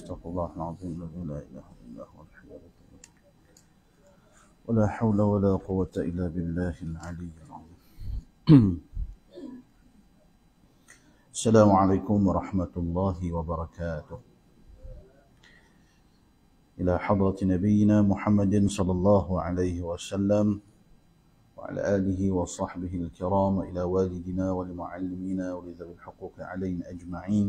استغفر الله العظيم الذي لا إله إلا هو الحي القيوم ولا حول ولا قوة إلا بالله العلي العظيم السلام عليكم ورحمة الله وبركاته إلى حضرة نبينا محمد صلى الله عليه وسلم وعلى آله وصحبه الكرام إلى والدنا ولمعلمينا ولذوي الحقوق علينا أجمعين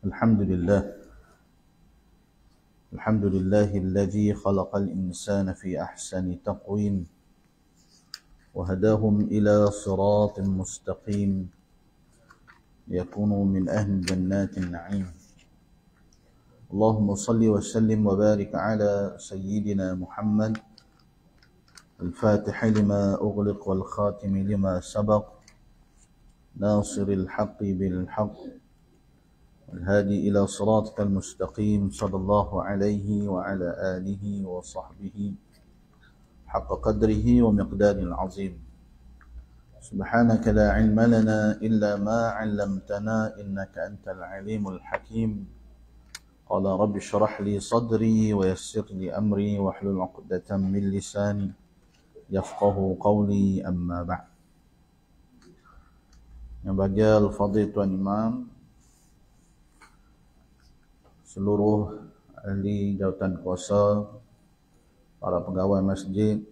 الحمد لله الحمد لله الذي خلق الإنسان في أحسن تقويم وهداهم إلى صراط مستقيم يكونوا من أهل جنات النعيم اللهم صل وسلم وبارك على سيدنا محمد الفاتح لما أغلق والخاتم لما سبق ناصر الحق بالحق الهادي إلى صراطك المستقيم صلى الله عليه وعلى آله وصحبه حق قدره ومقدار العظيم سبحانك لا علم لنا إلا ما علمتنا إنك أنت العليم الحكيم قال رب اشرح لي صدري ويسر لي أمري واحلل عقدة من لساني يفقه قولي أما بعد Yang bahagia Al-Fadhil Tuan Imam seluruh ahli jawatan kuasa, para pegawai masjid,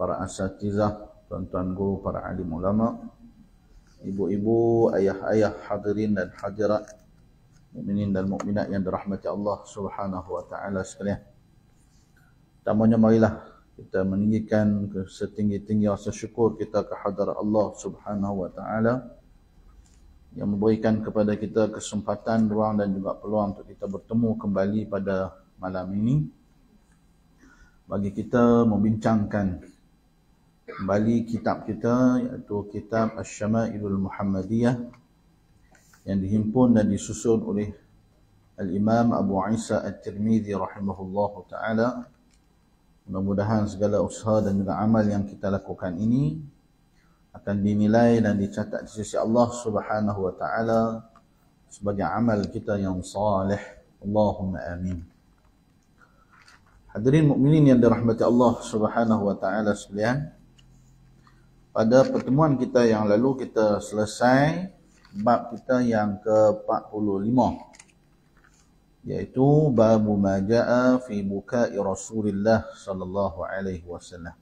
para asatizah, tuan-tuan guru, para alim ulama, ibu-ibu, ayah-ayah hadirin dan hadirat, mukminin dan mukminat yang dirahmati Allah Subhanahu wa taala sekalian. Tamanya marilah kita meninggikan setinggi-tinggi rasa syukur kita kehadirat Allah Subhanahu wa taala yang memberikan kepada kita kesempatan, ruang dan juga peluang untuk kita bertemu kembali pada malam ini bagi kita membincangkan kembali kitab kita iaitu kitab Asy-Syama'ilul Muhammadiyah yang dihimpun dan disusun oleh Al-Imam Abu Isa At-Tirmizi rahimahullahu taala. Mudah-mudahan segala usaha dan juga amal yang kita lakukan ini akan dinilai dan dicatat di sisi Allah Subhanahu wa taala sebagai amal kita yang saleh. Allahumma amin. Hadirin mukminin yang dirahmati Allah Subhanahu wa taala sekalian, pada pertemuan kita yang lalu kita selesai bab kita yang ke-45 iaitu bab ma ja'a fi buka'i Rasulillah sallallahu alaihi wasallam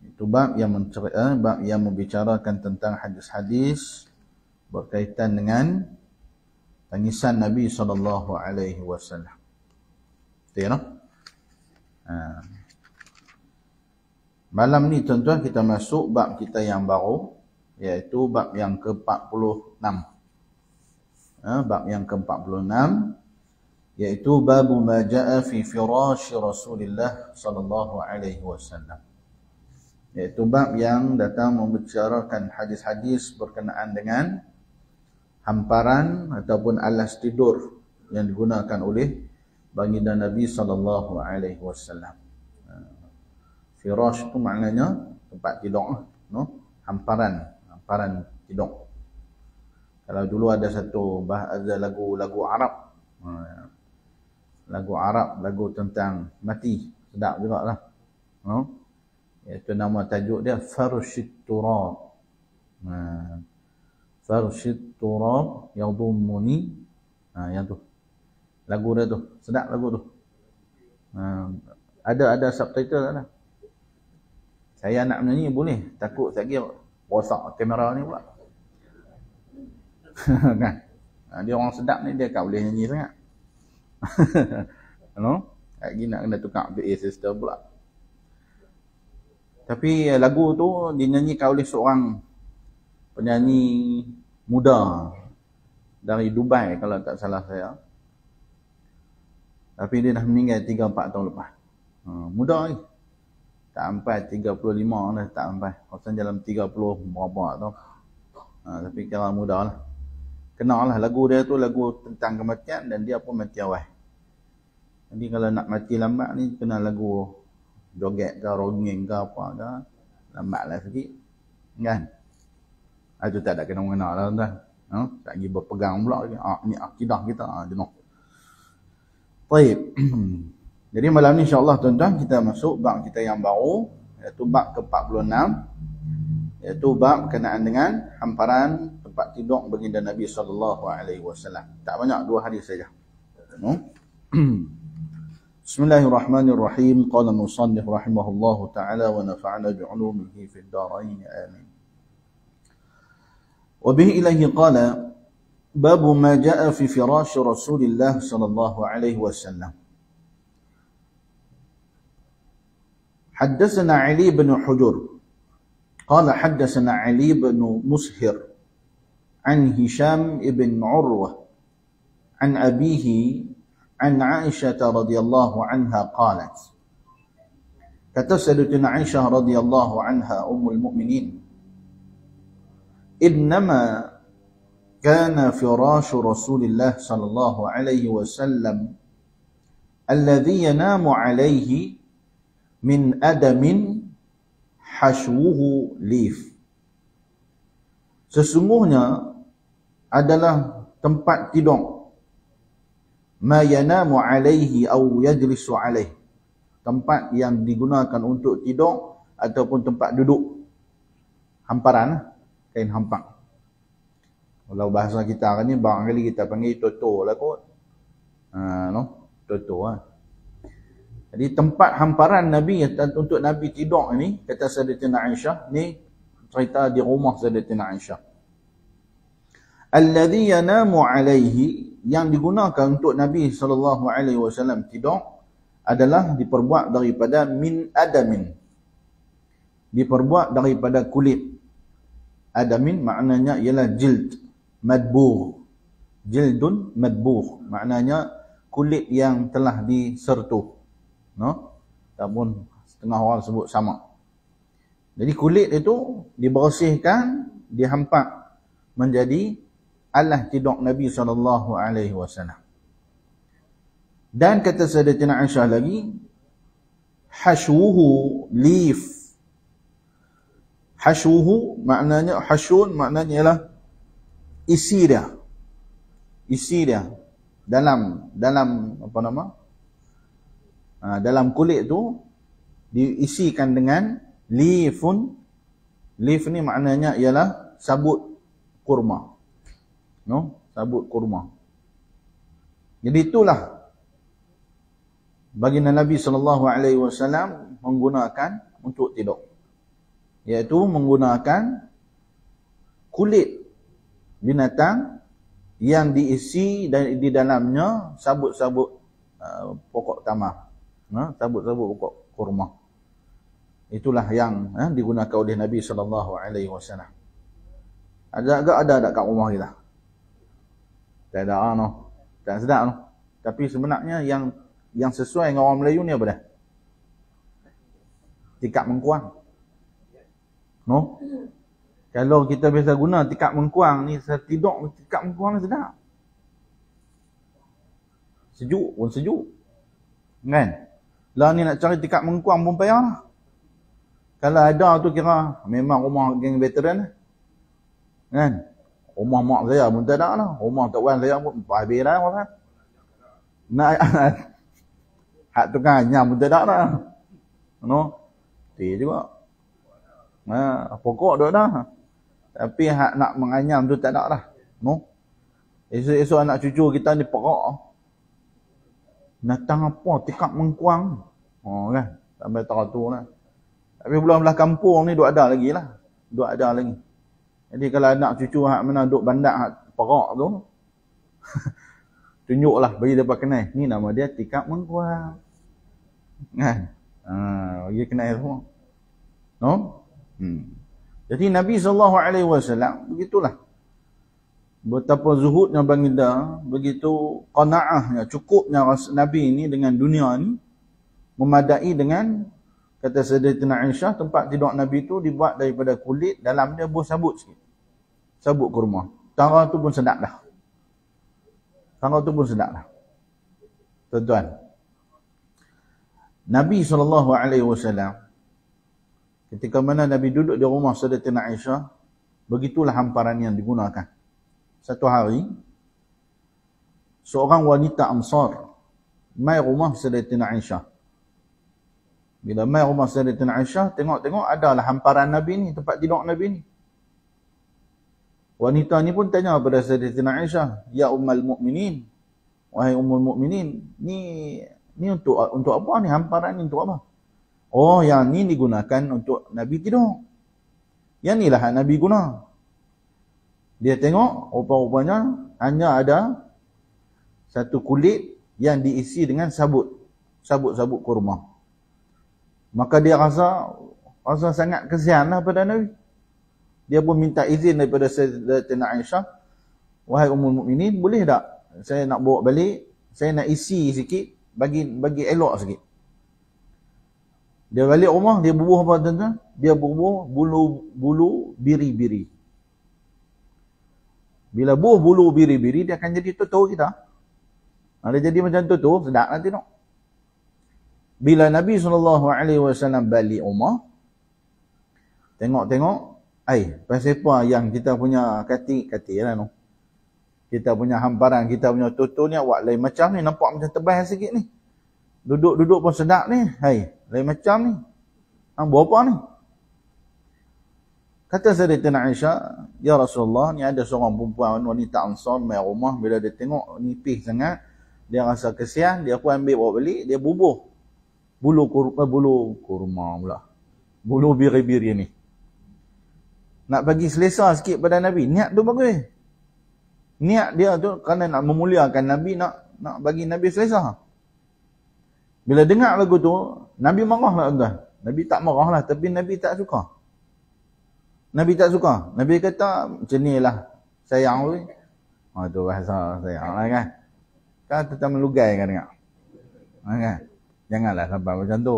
itu bab yang mencerita eh, bab yang membicarakan tentang hadis-hadis berkaitan dengan tangisan Nabi saw. alaihi Betul tak? Ha. Malam ni tuan-tuan kita masuk bab kita yang baru iaitu bab yang ke-46. Ha, bab yang ke-46 iaitu bab ma ja'a fi firasy Rasulillah sallallahu alaihi wasallam iaitu bab yang datang membicarakan hadis-hadis berkenaan dengan hamparan ataupun alas tidur yang digunakan oleh baginda Nabi sallallahu alaihi wasallam. Ha. Firasy itu maknanya tempat tidur no? Hamparan, hamparan tidur. Kalau dulu ada satu bah ada lagu lagu Arab. Ha, lagu Arab, lagu tentang mati. Sedap juga lah. No? iaitu nama tajuk dia Farshid Turab. Ha. Farshid Turab yadhummuni. Ha yang tu. Lagu dia tu. Sedap lagu tu. Ha. ada ada subtitle tak ada. Saya nak menyanyi boleh, takut lagi rosak kamera ni pula. kan? Ha, dia orang sedap ni dia tak boleh nyanyi sangat. Hello? Lagi nak kena tukar BA sister pula. Tapi lagu tu dinyanyikan oleh seorang penyanyi muda dari Dubai kalau tak salah saya. Tapi dia dah meninggal 3-4 tahun lepas. Hmm, muda ni. Tak sampai 35 lah tak sampai. Kawasan dalam 30 berapa tu. Ha, tapi kira muda lah. Kenal lah lagu dia tu lagu tentang kematian dan dia pun mati awal. Jadi kalau nak mati lambat ni kena lagu joget ke rongeng ke apa ke lambatlah sikit kan itu ah, tak ada kena mengena lah tuan ha? tak pergi berpegang pula ha, ni akidah kita ha, ah, jenuh baik jadi malam ni insyaAllah tuan-tuan kita masuk bab kita yang baru iaitu bab ke-46 iaitu bab berkenaan dengan hamparan tempat tidur baginda Nabi saw. alaihi Tak banyak dua hari saja. Hmm. بسم الله الرحمن الرحيم قال المصنف رحمه الله تعالى ونفعنا بعلومه في الدارين آمين وبه إليه قال باب ما جاء في فراش رسول الله صلى الله عليه وسلم حدثنا علي بن حجر قال حدثنا علي بن مسهر عن هشام بن عروة عن أبيه عن عائشة رضي الله عنها قالت كتسلت عائشة رضي الله عنها أم المؤمنين إنما كان فراش رسول الله صلى الله عليه وسلم الذي ينام عليه من أدم حشوه ليف Sesungguhnya adalah tempat tidur ma yanamu alaihi au yajlisu alaihi tempat yang digunakan untuk tidur ataupun tempat duduk hamparan kain hampang kalau bahasa kita hari ni barangkali kita panggil toto lah kot ha no toto ha. jadi tempat hamparan Nabi untuk Nabi tidur ni kata Saidatina Aisyah ni cerita di rumah Saidatina Aisyah alladhi yanamu alaihi yang digunakan untuk Nabi sallallahu alaihi wasallam tidur adalah diperbuat daripada min adamin diperbuat daripada kulit adamin maknanya ialah jild madbur jildun madbur maknanya kulit yang telah disertu no ataupun setengah orang sebut sama jadi kulit itu dibersihkan dihampak menjadi Allah tidak Nabi sallallahu alaihi wasallam. Dan kata Saidatina Aisyah lagi, hashuhu leaf. Hashuhu maknanya hashun maknanya ialah isi dia. Isi dia dalam dalam apa nama? Ha, dalam kulit tu diisikan dengan leafun. Leaf ni maknanya ialah sabut kurma no? sabut kurma. Jadi itulah bagi Nabi sallallahu alaihi wasallam menggunakan untuk tidur. Iaitu menggunakan kulit binatang yang diisi dan di dalamnya sabut-sabut uh, pokok tamar. No? sabut-sabut pokok kurma. Itulah yang eh, digunakan oleh Nabi sallallahu alaihi wasallam. Agak-agak ada dekat rumah kita. Tak ada no. Tak sedap no. Tapi sebenarnya yang yang sesuai dengan orang Melayu ni apa dah? Tikap mengkuang. No? Kalau kita biasa guna tikap mengkuang ni, setidak tikap mengkuang ni sedap. Sejuk pun sejuk. Kan? Lah ni nak cari tikap mengkuang pun payah lah. Kalau ada tu kira memang rumah geng veteran lah. Rumah mak saya pun tak ada lah. Rumah tak wan saya pun habis lah. Kan? Nak hak tu kan nyam pun tak ada lah. No. Ti juga. Ha, nah, pokok duk dah. Tapi hak nak menganyam tu tak ada lah. No. Esok-esok anak cucu kita ni perak. Datang apa? Tikap mengkuang. Ha oh, kan? Sampai tahu tu lah. Tapi belum belah kampung ni duk ada lagi lah. Duk ada lagi. Jadi kalau anak cucu hak mana duk bandar hak perak tu tunjuklah bagi dapat kenal. Ni nama dia tikap mengkuat. Kan? Ha, bagi kenal semua. No? Hmm. Jadi Nabi sallallahu alaihi wasallam begitulah. Betapa zuhudnya baginda, begitu qanaahnya, cukupnya Nabi ini dengan dunia ini memadai dengan Kata Sayyidina Aisyah, tempat tidur Nabi itu dibuat daripada kulit, dalam dia buah sabut sikit. Sabut kurma. Tara tu pun sedap dah. Tara tu pun sedap dah. Tuan-tuan. Nabi SAW, ketika mana Nabi duduk di rumah Sayyidina Aisyah, begitulah hamparan yang digunakan. Satu hari, seorang wanita ansar, mai rumah Sayyidina Aisyah. Bila mai rumah Sayyidatina Aisyah, tengok-tengok adalah hamparan Nabi ni, tempat tidur Nabi ni. Wanita ni pun tanya kepada Sayyidatina Aisyah, "Ya ummul mukminin, wahai ummul mukminin, ni ni untuk untuk apa ni hamparan ni untuk apa?" Oh, yang ni digunakan untuk Nabi tidur. Yang ni lah Nabi guna. Dia tengok, rupa-rupanya hanya ada satu kulit yang diisi dengan sabut. Sabut-sabut kurma. Maka dia rasa rasa sangat kesianlah pada Nabi. Dia pun minta izin daripada Sayyidatina Aisyah, "Wahai ummul mukminin, boleh tak saya nak bawa balik, saya nak isi sikit bagi bagi elok sikit." Dia balik rumah, dia bubuh apa tuan Dia bubuh bulu-bulu biri-biri. Bila buh bulu biri-biri, dia akan jadi tutur kita. Kalau jadi macam tutur, sedap nanti. Lah tengok. No? bila Nabi SAW balik rumah, tengok-tengok, eh, pasal apa yang kita punya kati-kati, lah no. Kita punya hamparan, kita punya tutu ni awak lain macam ni, nampak macam tebal sikit ni. Duduk-duduk pun sedap ni, hai, lain macam ni. Ha, buat apa ni? Kata Saidatina Aisyah, Ya Rasulullah, ni ada seorang perempuan wanita ansar, main rumah, bila dia tengok, nipih sangat, dia rasa kesian, dia pun ambil bawa beli dia bubuh bulu kurma, eh, bulu kurma pula. Bulu biri-biri ni. Nak bagi selesa sikit pada Nabi. Niat tu bagus. Niat dia tu kerana nak memuliakan Nabi, nak nak bagi Nabi selesa. Bila dengar lagu tu, Nabi marah lah tuan. Nabi tak marah lah, tapi Nabi tak suka. Nabi tak suka. Nabi kata, macam ni lah. Sayang ni. Oh, tu bahasa sayang lah kan. Kan tetap melugai kan dengar. Ha, kan? Okay. Janganlah sampai macam tu.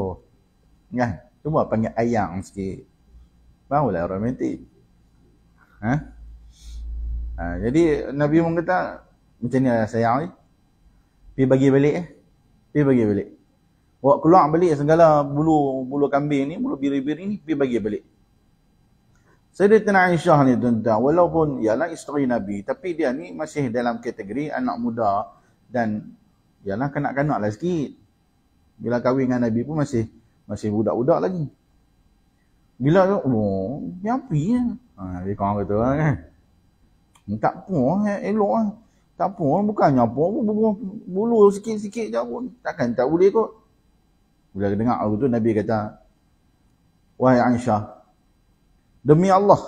Ya, kan? cuba panggil ayang sikit. Barulah romantik. Ha? ha? jadi Nabi Muhammad kata, macam ni lah sayang ni. Eh. Pergi bagi balik eh. Pergi bagi balik. Buat keluar balik segala bulu bulu kambing ni, bulu biri-biri ni, pergi bagi balik. Sayyidatina Aisyah ni tuan-tuan, walaupun ialah isteri Nabi, tapi dia ni masih dalam kategori anak muda dan ialah kanak-kanak lah sikit. Bila kahwin dengan Nabi pun masih masih budak-budak lagi. Bila tu, oh, dia api ya. Ha, dia kata kata lah eh, kan. Tak apa, eh, elok lah. Tak apa, eh, bukannya apa pun, bulu, bulu sikit-sikit je pun. Takkan tak boleh kot. Bila dengar aku tu, Nabi kata, Wahai Aisyah, demi Allah,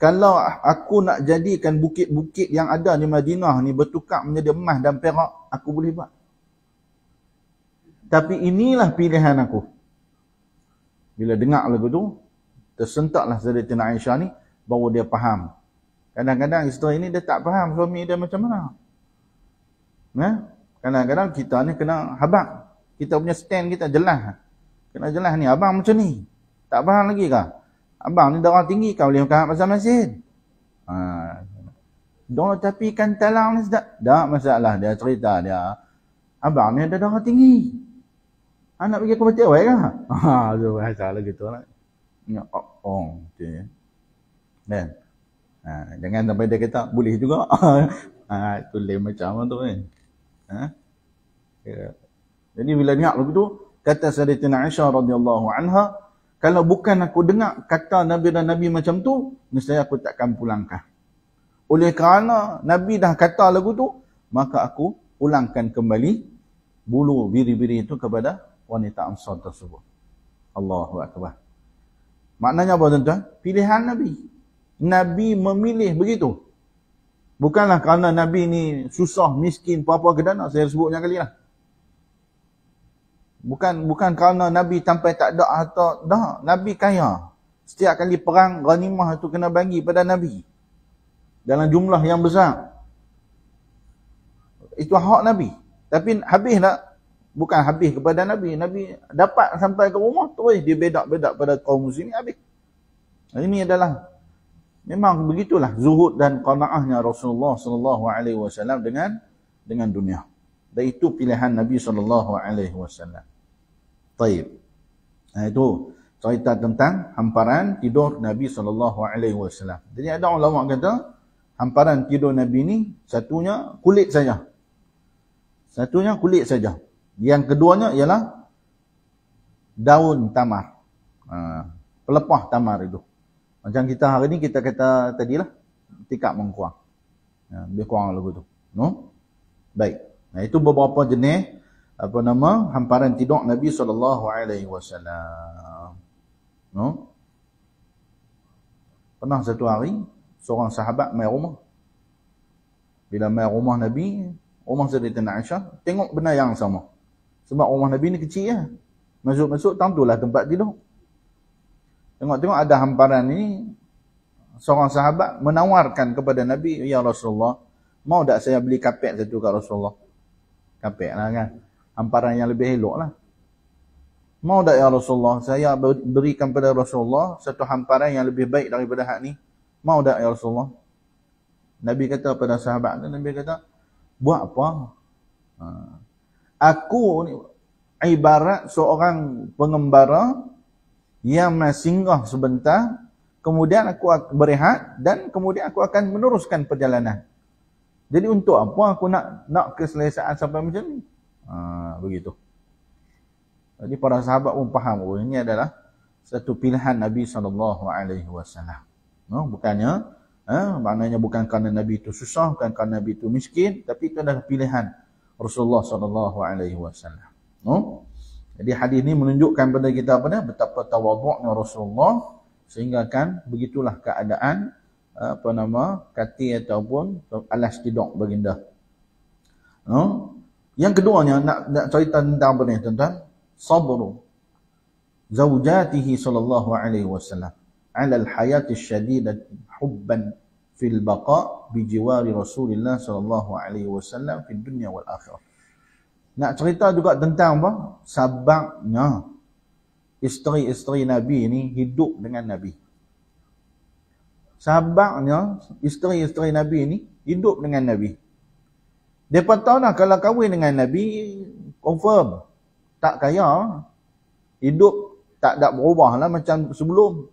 kalau aku nak jadikan bukit-bukit yang ada di Madinah ni bertukar menjadi emas dan perak, aku boleh buat. Tapi inilah pilihan aku. Bila dengar lagu tu, tersentaklah Zaidatina Aisyah ni bahawa dia faham. Kadang-kadang isteri ini dia tak faham suami dia macam mana. Ya? Kadang-kadang kita ni kena habang. Kita punya stand kita jelas. Kena jelas ni, abang macam ni. Tak faham lagi kah? Abang ni darah tinggi kau boleh makan pasal masjid. Ha. Doa tapi kan talang ni sedap. Tak masalah dia cerita dia. Abang ni ada darah tinggi. Anak pergi aku baca awal kan? Haa, tu so, eh, salah gitu lah. Ingat, oh, oh, okay. Dan, ha, jangan sampai dia kata, boleh juga. ha, tulis macam lah tu ni. Kan? Ha? Yeah. Jadi bila niat begitu, kata Saidatina Aisyah radhiyallahu anha, kalau bukan aku dengar kata Nabi dan Nabi macam tu, nescaya aku takkan pulangkan. Oleh kerana Nabi dah kata lagu tu, maka aku ulangkan kembali bulu biri-biri itu kepada wanita ansar tersebut. Allahu Akbar. Maknanya apa tuan-tuan? Pilihan Nabi. Nabi memilih begitu. Bukanlah kerana Nabi ni susah, miskin, apa-apa ke dana. Saya sebutnya banyak kali lah. Bukan, bukan kerana Nabi sampai tak ada harta. Dah, Nabi kaya. Setiap kali perang, ghanimah itu kena bagi pada Nabi. Dalam jumlah yang besar. Itu hak Nabi. Tapi habis nak bukan habis kepada Nabi. Nabi dapat sampai ke rumah, terus dia bedak-bedak pada kaum muslimin habis. Ini adalah memang begitulah zuhud dan qanaahnya Rasulullah sallallahu alaihi wasallam dengan dengan dunia. Dan itu pilihan Nabi sallallahu alaihi wasallam. Baik. Nah, itu cerita tentang hamparan tidur Nabi sallallahu alaihi wasallam. Jadi ada ulama kata hamparan tidur Nabi ni satunya kulit saja. Satunya kulit saja. Yang keduanya ialah daun tamar. Ha, pelepah tamar itu. Macam kita hari ini kita kata tadi lah tikak mengkuang. Ha, lebih kurang lagu tu. No? Baik. Nah itu beberapa jenis apa nama hamparan tidur Nabi saw. No? Pernah satu hari seorang sahabat mai rumah. Bila mai rumah Nabi, rumah Saidatina Aisyah, tengok benda yang sama. Sebab rumah Nabi ni kecil lah. Masuk-masuk, tahu lah tempat tidur. Tengok-tengok ada hamparan ni, seorang sahabat menawarkan kepada Nabi, Ya Rasulullah, mau tak saya beli kapet satu kat Rasulullah? Kapet lah kan. Hamparan yang lebih elok lah. Mau tak Ya Rasulullah, saya berikan kepada Rasulullah satu hamparan yang lebih baik daripada hak ni? Mau tak Ya Rasulullah? Nabi kata kepada sahabat tu, Nabi kata, buat apa? Haa aku ni ibarat seorang pengembara yang singgah sebentar kemudian aku berehat dan kemudian aku akan meneruskan perjalanan jadi untuk apa aku nak nak keselesaan sampai macam ni ha, begitu jadi para sahabat pun faham oh ini adalah satu pilihan Nabi saw. no bukannya ha, maknanya bukan kerana Nabi itu susah bukan kerana Nabi itu miskin tapi itu adalah pilihan Rasulullah sallallahu alaihi wasallam. Oh. Jadi hadis ini menunjukkan kepada kita apa dah betapa tawaduknya Rasulullah sehingga kan begitulah keadaan eh, apa nama kati ataupun alas tidur baginda. No. Yang keduanya nak nak cerita tentang apa ni tuan-tuan? Sabru zaujatihi sallallahu alaihi wasallam alal hayati syadidat hubban fil baqa bi jiwari Rasulillah sallallahu alaihi wasallam fi dunya wal akhirah. Nak cerita juga tentang apa? Sababnya isteri-isteri Nabi ini hidup dengan Nabi. Sababnya isteri-isteri Nabi ini hidup dengan Nabi. Depa tahu nak kalau kahwin dengan Nabi confirm tak kaya hidup tak ada berubah lah macam sebelum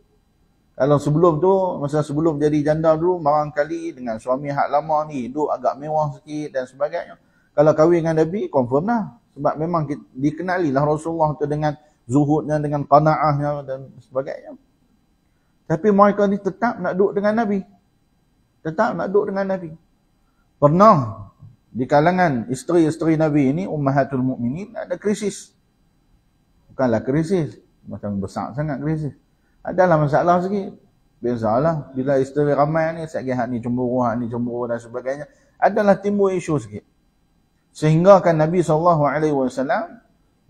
kalau sebelum tu, masa sebelum jadi janda dulu, barangkali dengan suami hak lama ni, hidup agak mewah sikit dan sebagainya. Kalau kahwin dengan Nabi, confirm lah. Sebab memang dikenalilah Rasulullah tu dengan zuhudnya, dengan kanaahnya dan sebagainya. Tapi mereka ni tetap nak duduk dengan Nabi. Tetap nak duduk dengan Nabi. Pernah di kalangan isteri-isteri Nabi ini, Ummahatul Mukminin ada krisis. Bukanlah krisis. Macam besar sangat krisis. Adalah ah, masalah sikit. Bezalah. Bila isteri ramai ni, sakit hak ni cemburu, hak ni cemburu dan sebagainya. Adalah timbul isu sikit. kan Nabi SAW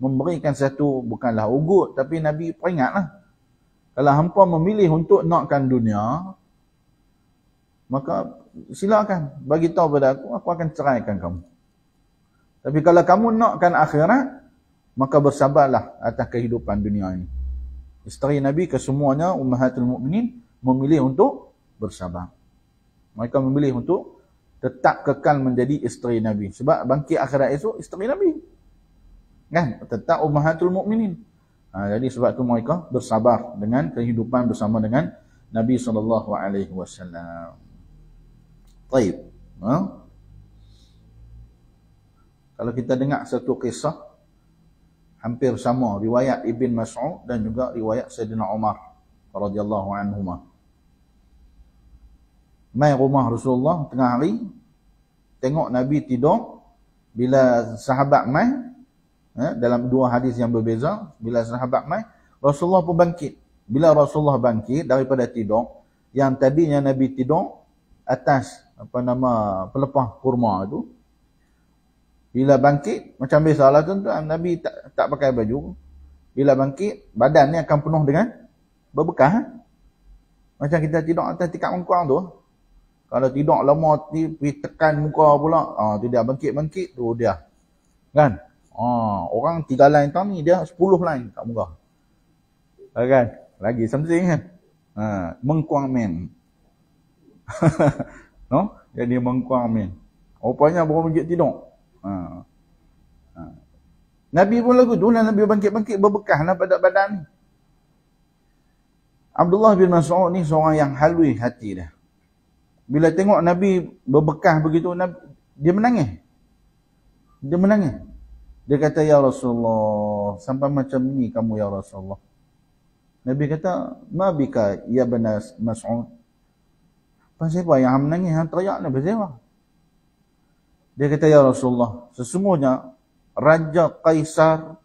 memberikan satu, bukanlah ugut, tapi Nabi peringatlah. Kalau hampa memilih untuk nakkan dunia, maka silakan bagi tahu pada aku, aku akan ceraikan kamu. Tapi kalau kamu nakkan akhirat, maka bersabarlah atas kehidupan dunia ini. Isteri Nabi kesemuanya Ummahatul Mukminin memilih untuk bersabar. Mereka memilih untuk tetap kekal menjadi isteri Nabi. Sebab bangkit akhirat esok isteri Nabi. Kan? Tetap Ummahatul Mukminin. Ha, jadi sebab tu mereka bersabar dengan kehidupan bersama dengan Nabi SAW. Taib. Ha? Kalau kita dengar satu kisah hampir sama riwayat Ibn Mas'ud dan juga riwayat Sayyidina Umar radhiyallahu anhuma. Mai rumah Rasulullah tengah hari, tengok Nabi tidur bila sahabat mai eh, dalam dua hadis yang berbeza, bila sahabat mai Rasulullah pun bangkit. Bila Rasulullah bangkit daripada tidur, yang tadinya Nabi tidur atas apa nama pelepah kurma itu, bila bangkit, macam biasa lah tuan-tuan. Nabi tak, tak pakai baju. Bila bangkit, badan ni akan penuh dengan berbekah. Ha? Macam kita tidur atas tikat mengkuang tu. Kalau tidur lama, ni, pergi tekan muka pula. Ha, tu dia bangkit-bangkit, tu dia. Kan? Ha, orang tiga lain tau ni, dia sepuluh lain kat muka. Ha, kan? Lagi something kan? Ha, mengkuang men. no? Jadi mengkuang men. Rupanya baru menjadi tidur. Ha. Ha. Nabi pun lagu tu lah Nabi bangkit-bangkit berbekah lah pada badan ni. Abdullah bin Mas'ud ni seorang yang halui hati dah. Bila tengok Nabi berbekah begitu, Nabi, dia menangis. Dia menangis. Dia kata, Ya Rasulullah, sampai macam ni kamu Ya Rasulullah. Nabi kata, mabika, bika ya bin Mas'ud. Pasal apa? Yang menangis, yang teriak ni, pasal apa? Dia kata, Ya Rasulullah, sesungguhnya Raja Kaisar,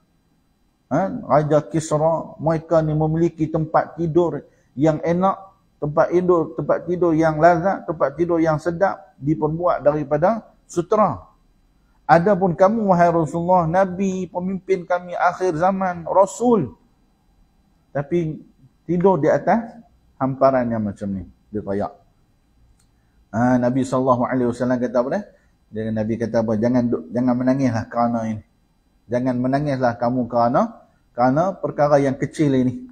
ha, Raja Kisra, mereka ni memiliki tempat tidur yang enak, tempat tidur, tempat tidur yang lazat, tempat tidur yang sedap, diperbuat daripada sutra. Adapun kamu, wahai Rasulullah, Nabi, pemimpin kami akhir zaman, Rasul. Tapi tidur di atas hamparan yang macam ni, di tayak. Ha, Nabi SAW kata apa dia? Jadi Nabi kata apa? Jangan jangan menangislah kerana ini. Jangan menangislah kamu kerana kerana perkara yang kecil ini.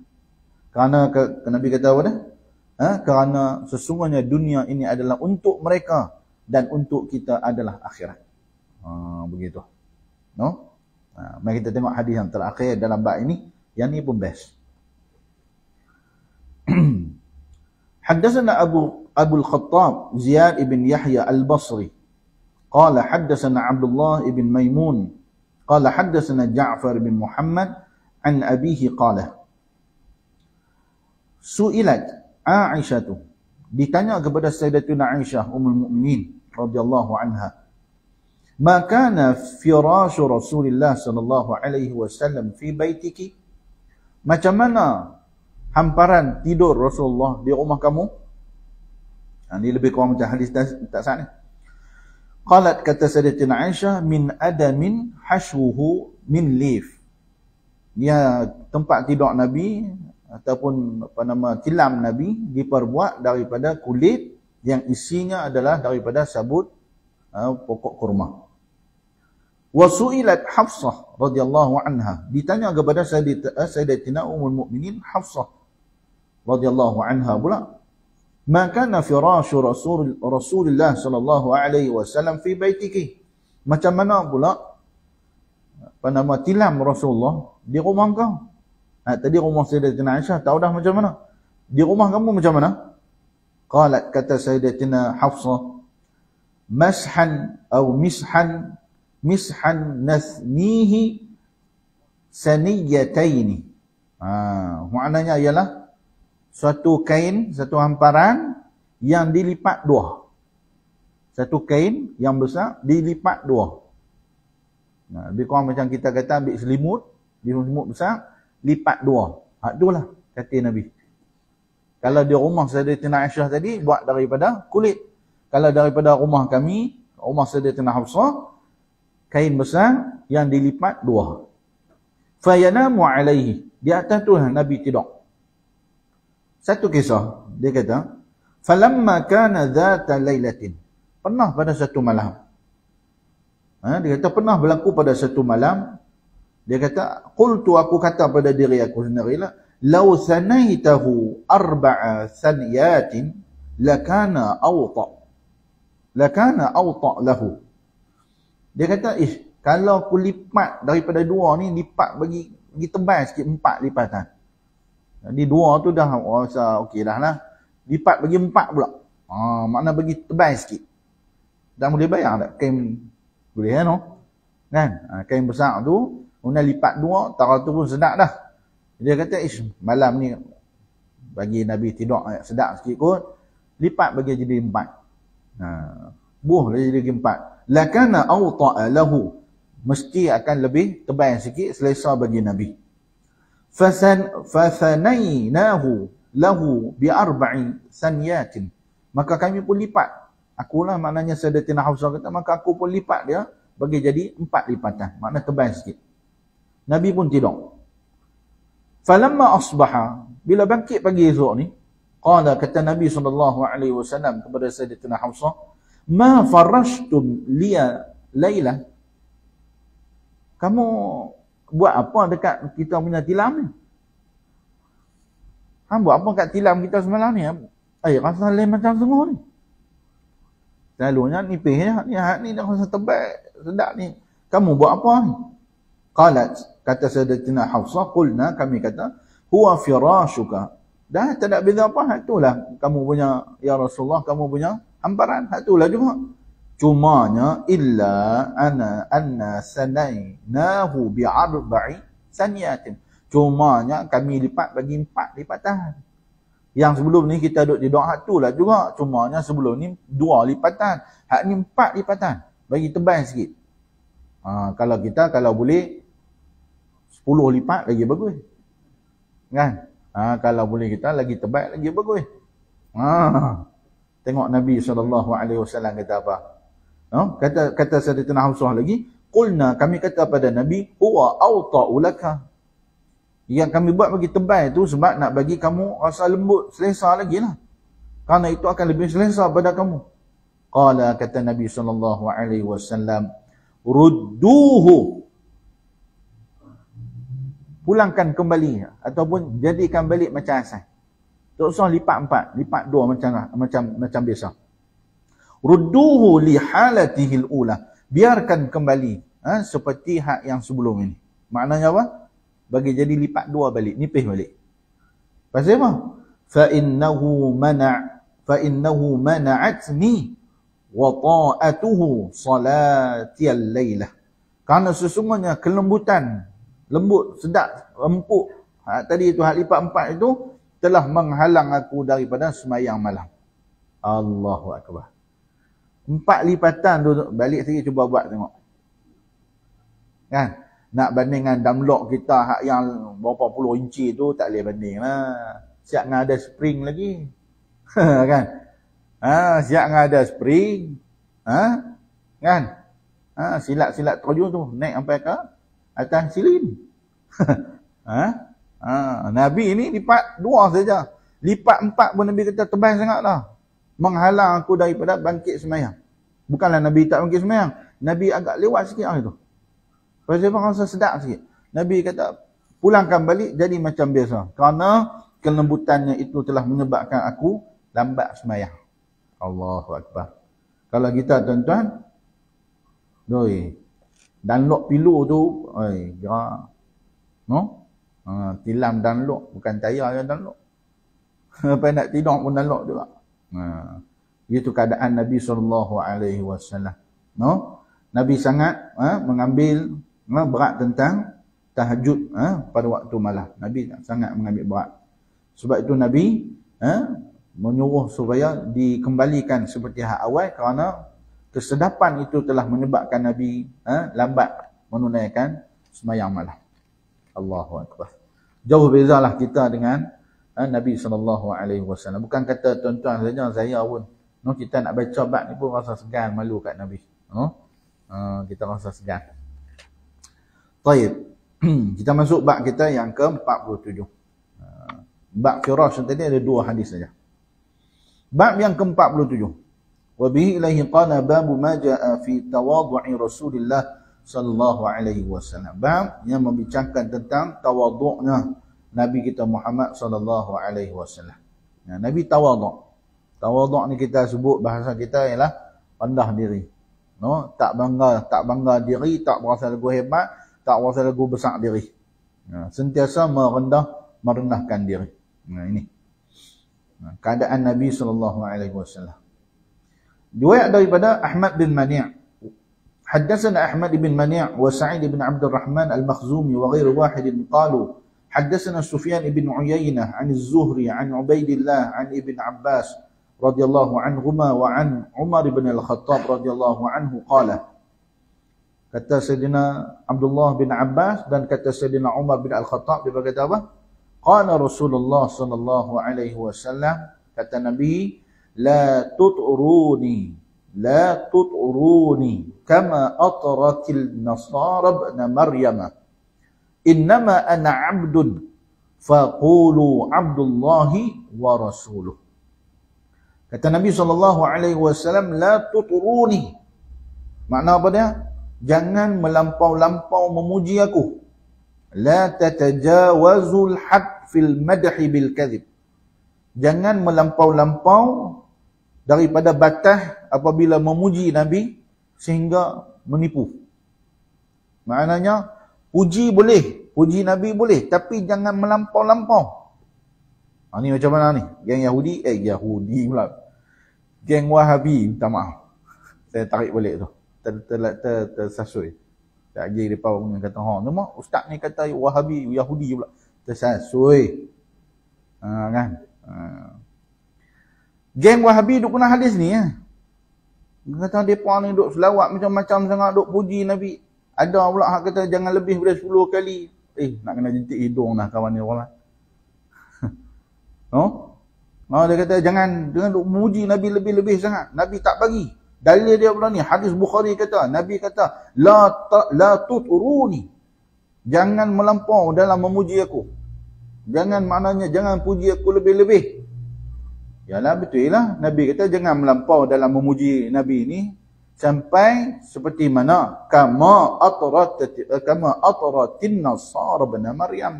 Kerana ke, ke Nabi kata apa dah? Ha? Kerana sesungguhnya dunia ini adalah untuk mereka dan untuk kita adalah akhirat. Ha, begitu. No? Ha, mari kita tengok hadis yang terakhir dalam bab ini. Yang ni pun best. Abu Al أبو Ziyad زياد Yahya Al Basri. قال حدثنا عبد الله بن ميمون قال حدثنا جعفر بن محمد عن أبيه قال سئلت عائشة ditanya kepada Sayyidatuna Aisyah Ummul Mukminin radhiyallahu anha ما كان فراش رسول الله صلى الله عليه وسلم في بيتك macam mana hamparan tidur Rasulullah di rumah kamu ini ha, lebih kurang macam hadis tak sah ni Qalat kata Sayyidatina Aisyah min adamin hashwuhu min leaf. Dia tempat tidur Nabi ataupun apa nama tilam Nabi diperbuat daripada kulit yang isinya adalah daripada sabut uh, pokok kurma. Wasuilat Hafsah radhiyallahu anha ditanya kepada Sayyidatina Ummul Mukminin Hafsah radhiyallahu anha pula ما kana firasyu Rasul Rasulullah sallallahu alaihi wasallam fi baitihi. Macam mana pula apa nama tilam Rasulullah di rumah kau? Ha, tadi rumah Sayyidatina Aisyah tahu dah macam mana? Di rumah kamu macam mana? Qalat kata Sayyidatina Hafsah mashan atau mishan mishan nathnihi saniyataini. Ha, maknanya ialah satu kain, satu hamparan yang dilipat dua. Satu kain yang besar dilipat dua. Nah, lebih kurang macam kita kata ambil selimut, selimut besar, lipat dua. Hak tu lah, kata Nabi. Kalau di rumah saya dari Tina Aisyah tadi, buat daripada kulit. Kalau daripada rumah kami, rumah saya dari Tina Hafsah, kain besar yang dilipat dua. Fayanamu alaihi. Di atas tu lah Nabi tidur satu kisah dia kata falamma kana dhat lailatin pernah pada satu malam ha, dia kata pernah berlaku pada satu malam dia kata qultu aku kata pada diri aku sendirilah law sanaitahu arba'a thaniyatin lakana awta lakana awta lahu dia kata ish kalau aku lipat daripada dua ni lipat bagi bagi tebal sikit empat lipatan jadi dua tu dah rasa oh, okey dah lah. Lipat lah. bagi empat pula. Ha, makna bagi tebal sikit. Dan boleh bayar tak? Kain boleh kan? No? Kan? Ha, kain besar tu. Kemudian lipat dua. Tara tu pun sedap dah. Dia kata, ish malam ni bagi Nabi tidur eh, sedap sikit kot. Lipat bagi jadi empat. Ha, buh lagi jadi empat. Lakana awta'a lahu. Mesti akan lebih tebal sikit selesa bagi Nabi. فَثَنَيْنَاهُ لَهُ بِأَرْبَعِ ثَنْيَاتٍ Maka kami pun lipat. Akulah maknanya sedetina Hafsah kata, maka aku pun lipat dia bagi jadi empat lipatan. Makna tebal sikit. Nabi pun tidur. فَلَمَّا أَصْبَحَ Bila bangkit pagi esok ni, Qala kata Nabi SAW kepada Sayyidatina Hafsah, Ma farashtum liya laylah. Kamu buat apa dekat kita punya tilam ni? Hang buat apa kat tilam kita semalam ni? Eh, rasa lain macam sungguh ni. Selalunya ni pihak ni, hak ni dah rasa tebal, sedap ni. Kamu buat apa ni? Qalat, kata Sayyidatina Hafsa, Qulna, kami kata, huwa firashuka. Dah, tak ada beza apa, hak itulah. Kamu punya, Ya Rasulullah, kamu punya hamparan, hak itulah juga cumanya illa ana anna sanainahu bi arba'i saniyatin cumanya kami lipat bagi empat lipatan yang sebelum ni kita duduk di doa lah juga cumanya sebelum ni dua lipatan hak ni empat lipatan bagi tebal sikit ha, kalau kita kalau boleh sepuluh lipat lagi bagus kan ha, kalau boleh kita lagi tebal lagi bagus ha. tengok Nabi SAW kata apa Ha? Kata kata Saidatina Hafsah lagi, "Qulna kami kata pada Nabi, huwa awta'u laka." Yang kami buat bagi tebal itu sebab nak bagi kamu rasa lembut, selesa lagi lah. Karena itu akan lebih selesa pada kamu. Qala kata Nabi SAW, Rudduhu. Pulangkan kembali. Ataupun jadikan balik macam asal. Tak usah lipat empat, lipat dua macam lah, macam macam biasa rudduhu li halatihil ula biarkan kembali ha, seperti hak yang sebelum ini maknanya apa bagi jadi lipat dua balik nipis balik pasal apa fa innahu mana fa mana'atni wa ta'atuhu salati al-lailah kerana sesungguhnya kelembutan lembut sedap empuk ha, tadi itu hak lipat empat itu telah menghalang aku daripada semayang malam Allahu Akbar. Empat lipatan tu balik sikit cuba buat tengok. Kan? Nak banding dengan damlok kita yang berapa puluh inci tu tak boleh banding lah. Siap dengan ada spring lagi. kan? Ha, siap dengan ada spring. Ha? Kan? Ha, silat-silat terjun tu naik sampai ke atas silin. ha? ha? Nabi ni lipat dua saja. Lipat empat pun Nabi kata tebal sangat lah menghalang aku daripada bangkit semayang. Bukanlah Nabi tak bangkit semayang. Nabi agak lewat sikit hari tu. Rasulullah rasa sedap sikit. Nabi kata, pulangkan balik jadi macam biasa. Kerana kelembutannya itu telah menyebabkan aku lambat semayang. Allahu Akbar. Kalau kita tuan-tuan, dan lok pilu tu, oi, ya. No? Ha, tilam lok bukan tayar yang lok. Lepas nak tidur pun dan lok juga. Nah, ha. itu keadaan Nabi sallallahu alaihi wasallam. No? Nabi sangat eh, mengambil eh, berat tentang tahajud eh, pada waktu malam. Nabi sangat mengambil berat. Sebab itu Nabi eh, menyuruh supaya dikembalikan seperti hak awal kerana kesedapan itu telah menyebabkan Nabi eh, lambat menunaikan semayang malam. Allahu Akbar. Jauh bezalah kita dengan ha, Nabi sallallahu alaihi wasallam. Bukan kata tuan-tuan saja saya pun. No kita nak baca bab ni pun rasa segan malu kat Nabi. No. Uh, kita rasa segan. Baik. kita masuk bab kita yang ke-47. Uh, bab firasy tadi ada dua hadis saja. Bab yang ke-47. Wa bihi ilaihi qala bab ma jaa fi tawadhu'i Rasulillah sallallahu alaihi wasallam. Bab yang membicarakan tentang tawaduknya Nabi kita Muhammad sallallahu alaihi wasallam. Ya, Nabi tawaduk. Tawaduk ni kita sebut bahasa kita ialah pandah diri. No, tak bangga, tak bangga diri, tak berasa lagu hebat, tak berasa lagu besar diri. Ya, sentiasa merendah, merendahkan diri. Nah, ini. keadaan Nabi sallallahu alaihi wasallam. Dua daripada Ahmad bin Mani' حدثنا أحمد بن منيع وسعيد بن al الرحمن المخزومي وغير واحد قالوا حدثنا سفيان بن عيينة عن الزهري عن عبيد الله عن ابن عباس رضي الله عنهما وعن عمر بن الخطاب رضي الله عنه قال kata Sayyidina Abdullah bin Abbas dan kata Sayyidina Umar bin Al-Khattab dia berkata apa? Qala Rasulullah sallallahu alaihi wasallam kata Nabi la tut'uruni la tut'uruni kama atratil nasara ibn Maryamah innama ana abdun faqulu abdullahi wa rasuluh kata nabi sallallahu alaihi wasallam la tuturuni makna apa dia jangan melampau-lampau memuji aku la tatajawazul hadd fil madhi bil kadhib jangan melampau-lampau daripada batas apabila memuji nabi sehingga menipu maknanya Puji boleh. Puji Nabi boleh. Tapi jangan melampau-lampau. Ha, ni macam mana ni? Geng Yahudi? Eh, Yahudi pula. Geng Wahabi. Minta maaf. Saya tarik balik tu. Ter, ter, ter, ter, tersasui. Tak lagi mereka pun kata, ha, nama ustaz ni kata Wahabi, Yahudi pula. Tersasui. Ha, kan? Ha. Geng Wahabi duk guna hadis ni. Ya? Dia kata mereka ni duk selawat macam-macam sangat, duk puji Nabi. Ada pula hak kata jangan lebih daripada 10 kali. Eh, nak kena jentik hidung lah kawan ni orang. Lah. oh? Ha? Oh, dia kata jangan dengan duk memuji Nabi lebih-lebih sangat. Nabi tak bagi. Dalil dia pula ni hadis Bukhari kata, Nabi kata, la ta, la tuturuni. Jangan melampau dalam memuji aku. Jangan maknanya jangan puji aku lebih-lebih. Yalah betul lah. Nabi kata jangan melampau dalam memuji Nabi ni sampai seperti mana kama atrat eh, kama atratin nasar bin maryam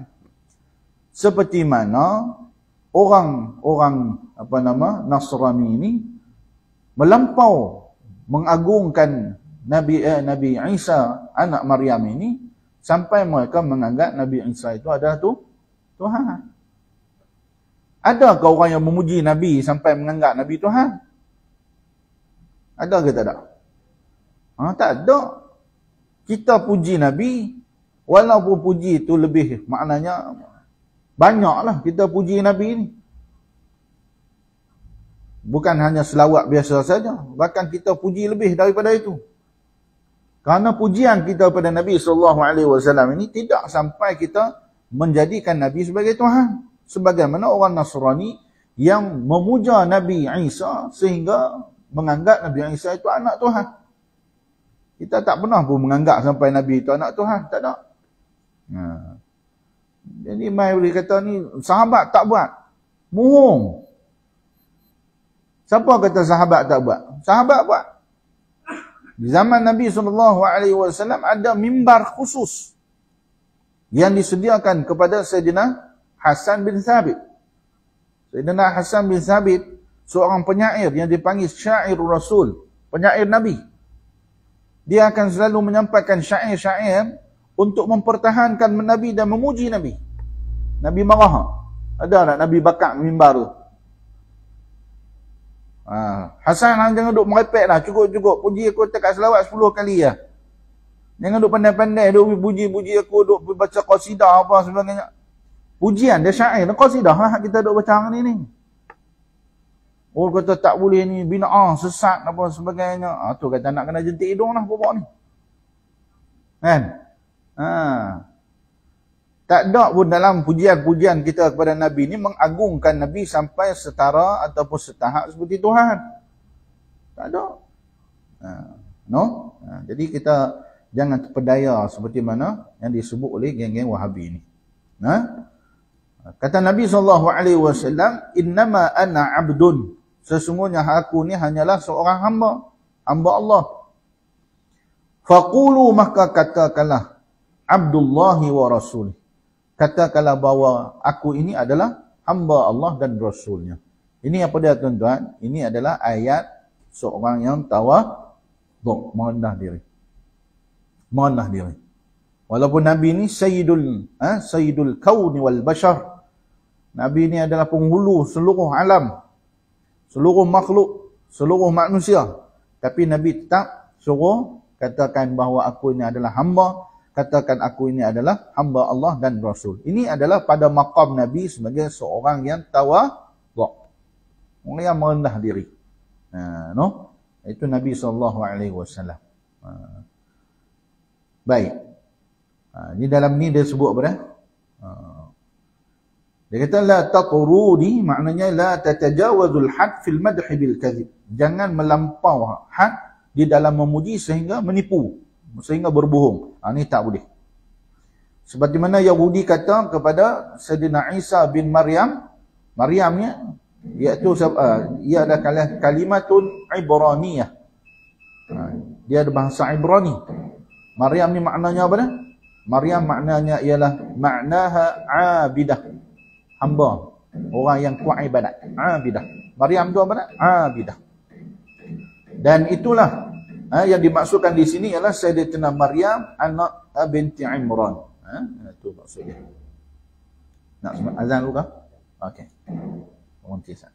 seperti mana orang-orang apa nama nasrani ini melampau mengagungkan nabi eh, nabi Isa anak maryam ini sampai mereka menganggap nabi Isa itu adalah tu tuhan ada ke orang yang memuji nabi sampai menganggap nabi tuhan ada ke tak ada Ha, tak ada. Kita puji Nabi, walaupun puji itu lebih maknanya banyaklah kita puji Nabi ini. Bukan hanya selawat biasa saja, bahkan kita puji lebih daripada itu. Karena pujian kita kepada Nabi sallallahu ini tidak sampai kita menjadikan Nabi sebagai Tuhan. Sebagaimana orang Nasrani yang memuja Nabi Isa sehingga menganggap Nabi Isa itu anak Tuhan. Kita tak pernah pun menganggap sampai Nabi itu anak Tuhan. Tak nak. Ha. Jadi Mai boleh kata ni, sahabat tak buat. Mohong. Siapa kata sahabat tak buat? Sahabat buat. Di zaman Nabi SAW ada mimbar khusus yang disediakan kepada Sayyidina Hasan bin Thabit. Sayyidina Hasan bin Thabit seorang penyair yang dipanggil Syair Rasul, penyair Nabi dia akan selalu menyampaikan syair-syair untuk mempertahankan Nabi dan memuji Nabi. Nabi marah. Ada tak Nabi bakat mimbar tu? Ha. Hasan lah jangan duduk merepek lah. Cukup-cukup. Puji aku tekat selawat 10 kali lah. Jangan duduk pandai-pandai. Duduk puji-puji aku. Duduk baca qasidah apa sebagainya. Pujian dia syair. Qasidah lah kita duduk baca hari ni. ni. Orang kata tak boleh ni bina'ah, sesat apa sebagainya. Ha, tu kata nak kena jentik hidung lah bapak ni. Kan? Ha. Tak ada pun dalam pujian-pujian kita kepada Nabi ni mengagungkan Nabi sampai setara ataupun setahap seperti Tuhan. Tak ada. Ha. No? Ha. Jadi kita jangan terpedaya seperti mana yang disebut oleh geng-geng wahabi ni. Ha? Kata Nabi SAW, Innama ana abdun sesungguhnya aku ni hanyalah seorang hamba hamba Allah faqulu maka katakanlah Abdullah wa rasul katakanlah bahawa aku ini adalah hamba Allah dan rasulnya ini apa dia tuan-tuan ini adalah ayat seorang yang tawaduk mengendah diri mengendah diri walaupun nabi ini sayyidul ha, sayyidul kauni wal bashar Nabi ini adalah penghulu seluruh alam, seluruh makhluk, seluruh manusia. Tapi Nabi tetap suruh katakan bahawa aku ini adalah hamba, katakan aku ini adalah hamba Allah dan Rasul. Ini adalah pada maqam Nabi sebagai seorang yang tawadhu. Orang yang merendah diri. Ha, no? Itu Nabi SAW. Ha. Baik. Ha, ini dalam ni dia sebut apa dah? Ha. Dia kata la taqrudi maknanya la tatajawazul had fil madh bil kadhib. Jangan melampau had di dalam memuji sehingga menipu, sehingga berbohong. Ha, ini tak boleh. Sebagaimana Yahudi kata kepada Sayyidina Isa bin Maryam, Maryam ya, iaitu uh, ia ada kalah kalimatun Ibraniyah. Ha, dia ada bahasa Ibrani. Maryam ni maknanya apa dah? Maryam maknanya ialah maknaha abidah hamba orang yang kuat ibadat abidah ha, Maryam tu apa nak abidah ha, dan itulah ha, yang dimaksudkan di sini ialah Sayyidatina Maryam anak ha, binti Imran ha itu maksudnya nak azan dulu ke okey orang kisah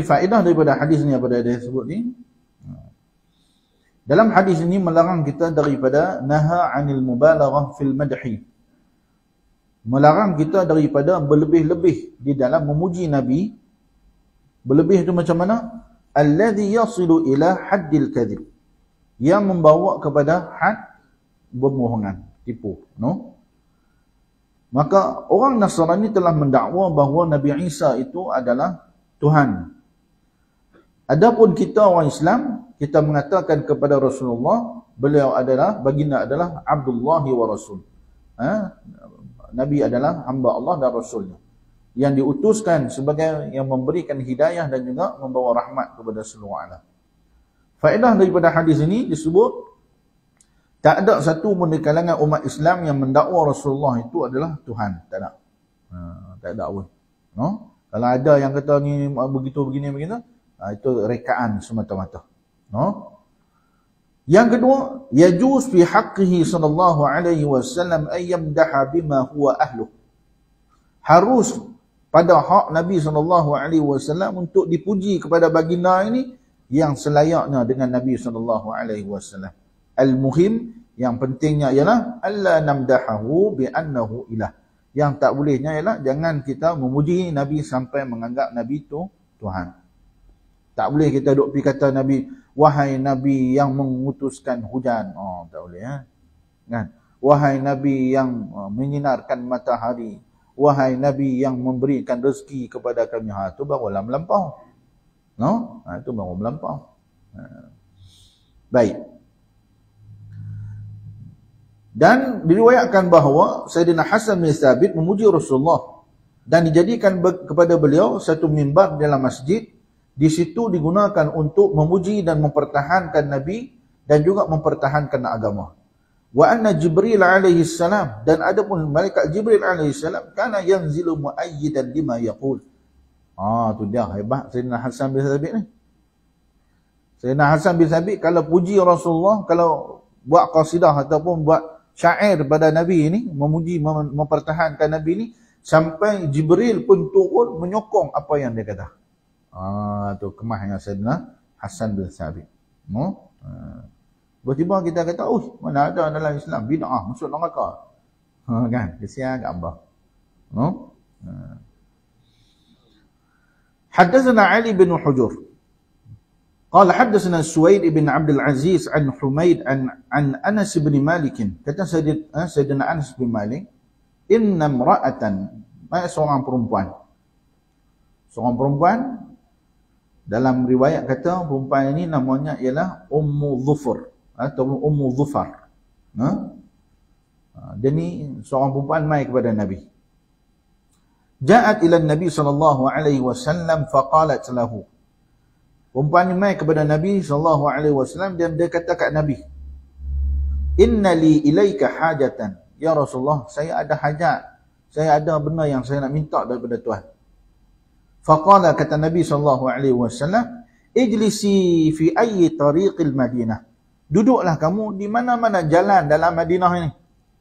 Ini faedah daripada hadis ni apa dia sebut ni. Dalam hadis ini melarang kita daripada naha anil mubalaghah fil madhi. Melarang kita daripada berlebih-lebih di dalam memuji nabi. Berlebih itu macam mana? Allazi yasilu ila haddil kadhib. Yang membawa kepada had pembohongan, tipu, no? Maka orang Nasrani telah mendakwa bahawa Nabi Isa itu adalah Tuhan. Adapun kita orang Islam, kita mengatakan kepada Rasulullah, beliau adalah, baginda adalah Abdullah wa Rasul. Ha? Nabi adalah hamba Allah dan Rasulnya. Yang diutuskan sebagai yang memberikan hidayah dan juga membawa rahmat kepada seluruh alam. Faedah daripada hadis ini disebut, tak ada satu pun di kalangan umat Islam yang mendakwa Rasulullah itu adalah Tuhan. Tak ada. Ha, tak ada pun. No? Kalau ada yang kata ni begitu begini begitu, Ha, itu rekaan semata-mata. No? Yang kedua, yajuz fi haqqihi sallallahu alaihi wasallam ayyam daha bima huwa ahlu. Harus pada hak Nabi sallallahu alaihi wasallam untuk dipuji kepada baginda ini yang selayaknya dengan Nabi sallallahu alaihi wasallam. Al muhim yang pentingnya ialah alla namdahu bi annahu ilah. Yang tak bolehnya ialah jangan kita memuji Nabi sampai menganggap Nabi itu Tuhan. Tak boleh kita duk pergi kata Nabi, wahai Nabi yang mengutuskan hujan. Oh, tak boleh. Ha? Kan? Wahai Nabi yang eh, menyinarkan matahari. Wahai Nabi yang memberikan rezeki kepada kami. Ha, itu baru lah melampau. No? Ha, itu baru melampau. Ha. Baik. Dan diriwayatkan bahawa Sayyidina Hassan bin Thabit memuji Rasulullah dan dijadikan kepada beliau satu mimbar dalam masjid di situ digunakan untuk memuji dan mempertahankan Nabi dan juga mempertahankan agama. Wa anna Jibril alaihi salam dan ada pun malaikat Jibril alaihi salam kana yanzilu muayyidan lima yaqul. Ah tu dia hebat Sayyidina Hasan bin Sabit ni. Sayyidina Hasan bin Sabit kalau puji Rasulullah kalau buat qasidah ataupun buat syair pada Nabi ini memuji mempertahankan Nabi ini sampai Jibril pun turun menyokong apa yang dia kata. Ah, tu kemas dengan Sayyidina Hasan bin Sabit. No? Ah. Tiba-tiba uh, kita kata, "Uish, mana ada dalam Islam bid'ah masuk neraka?" Ha uh, kan? Kesian kat Abah. No? Uh. حدثنا علي بن حجر قال حدثنا سويد بن عبد العزيز عن حميد عن عن انس بن مالك قال سيدنا سيدنا انس بن مالك ان امراه ما seorang perempuan seorang perempuan dalam riwayat kata perempuan ini namanya ialah Ummu Zufar atau Ummu Zufar. Ha? ha? Dia ni seorang perempuan mai kepada Nabi. Ja'at ila Nabi sallallahu alaihi wasallam faqalat lahu. Perempuan ni mai kepada Nabi sallallahu alaihi wasallam dan dia kata kat Nabi. Inna li ilaika hajatan. Ya Rasulullah, saya ada hajat. Saya ada benda yang saya nak minta daripada Tuhan. Faqala kata Nabi sallallahu alaihi wasallam, "Ijlisi fi ayyi tariqil Madinah." Duduklah kamu di mana-mana jalan dalam Madinah ini.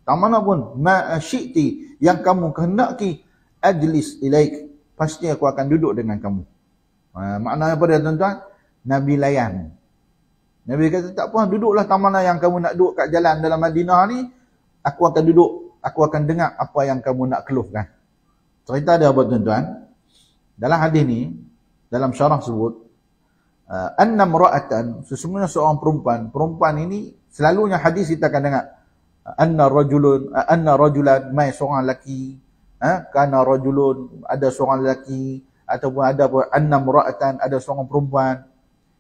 Tak mana pun ma syi'ti yang kamu kehendaki ajlis ilaik. Pasti aku akan duduk dengan kamu. Ha, maknanya apa dia tuan-tuan? Nabi layan. Nabi kata tak apa duduklah tak mana yang kamu nak duduk kat jalan dalam Madinah ni. Aku akan duduk. Aku akan dengar apa yang kamu nak keluhkan. Cerita dia apa tuan-tuan? dalam hadis ni dalam syarah sebut uh, anna ra'atan sesungguhnya seorang perempuan perempuan ini selalunya hadis kita akan dengar uh, anna rajulun uh, anna rajulan mai seorang lelaki ha kana rajulun ada seorang lelaki ataupun ada pun anna ra'atan ada seorang perempuan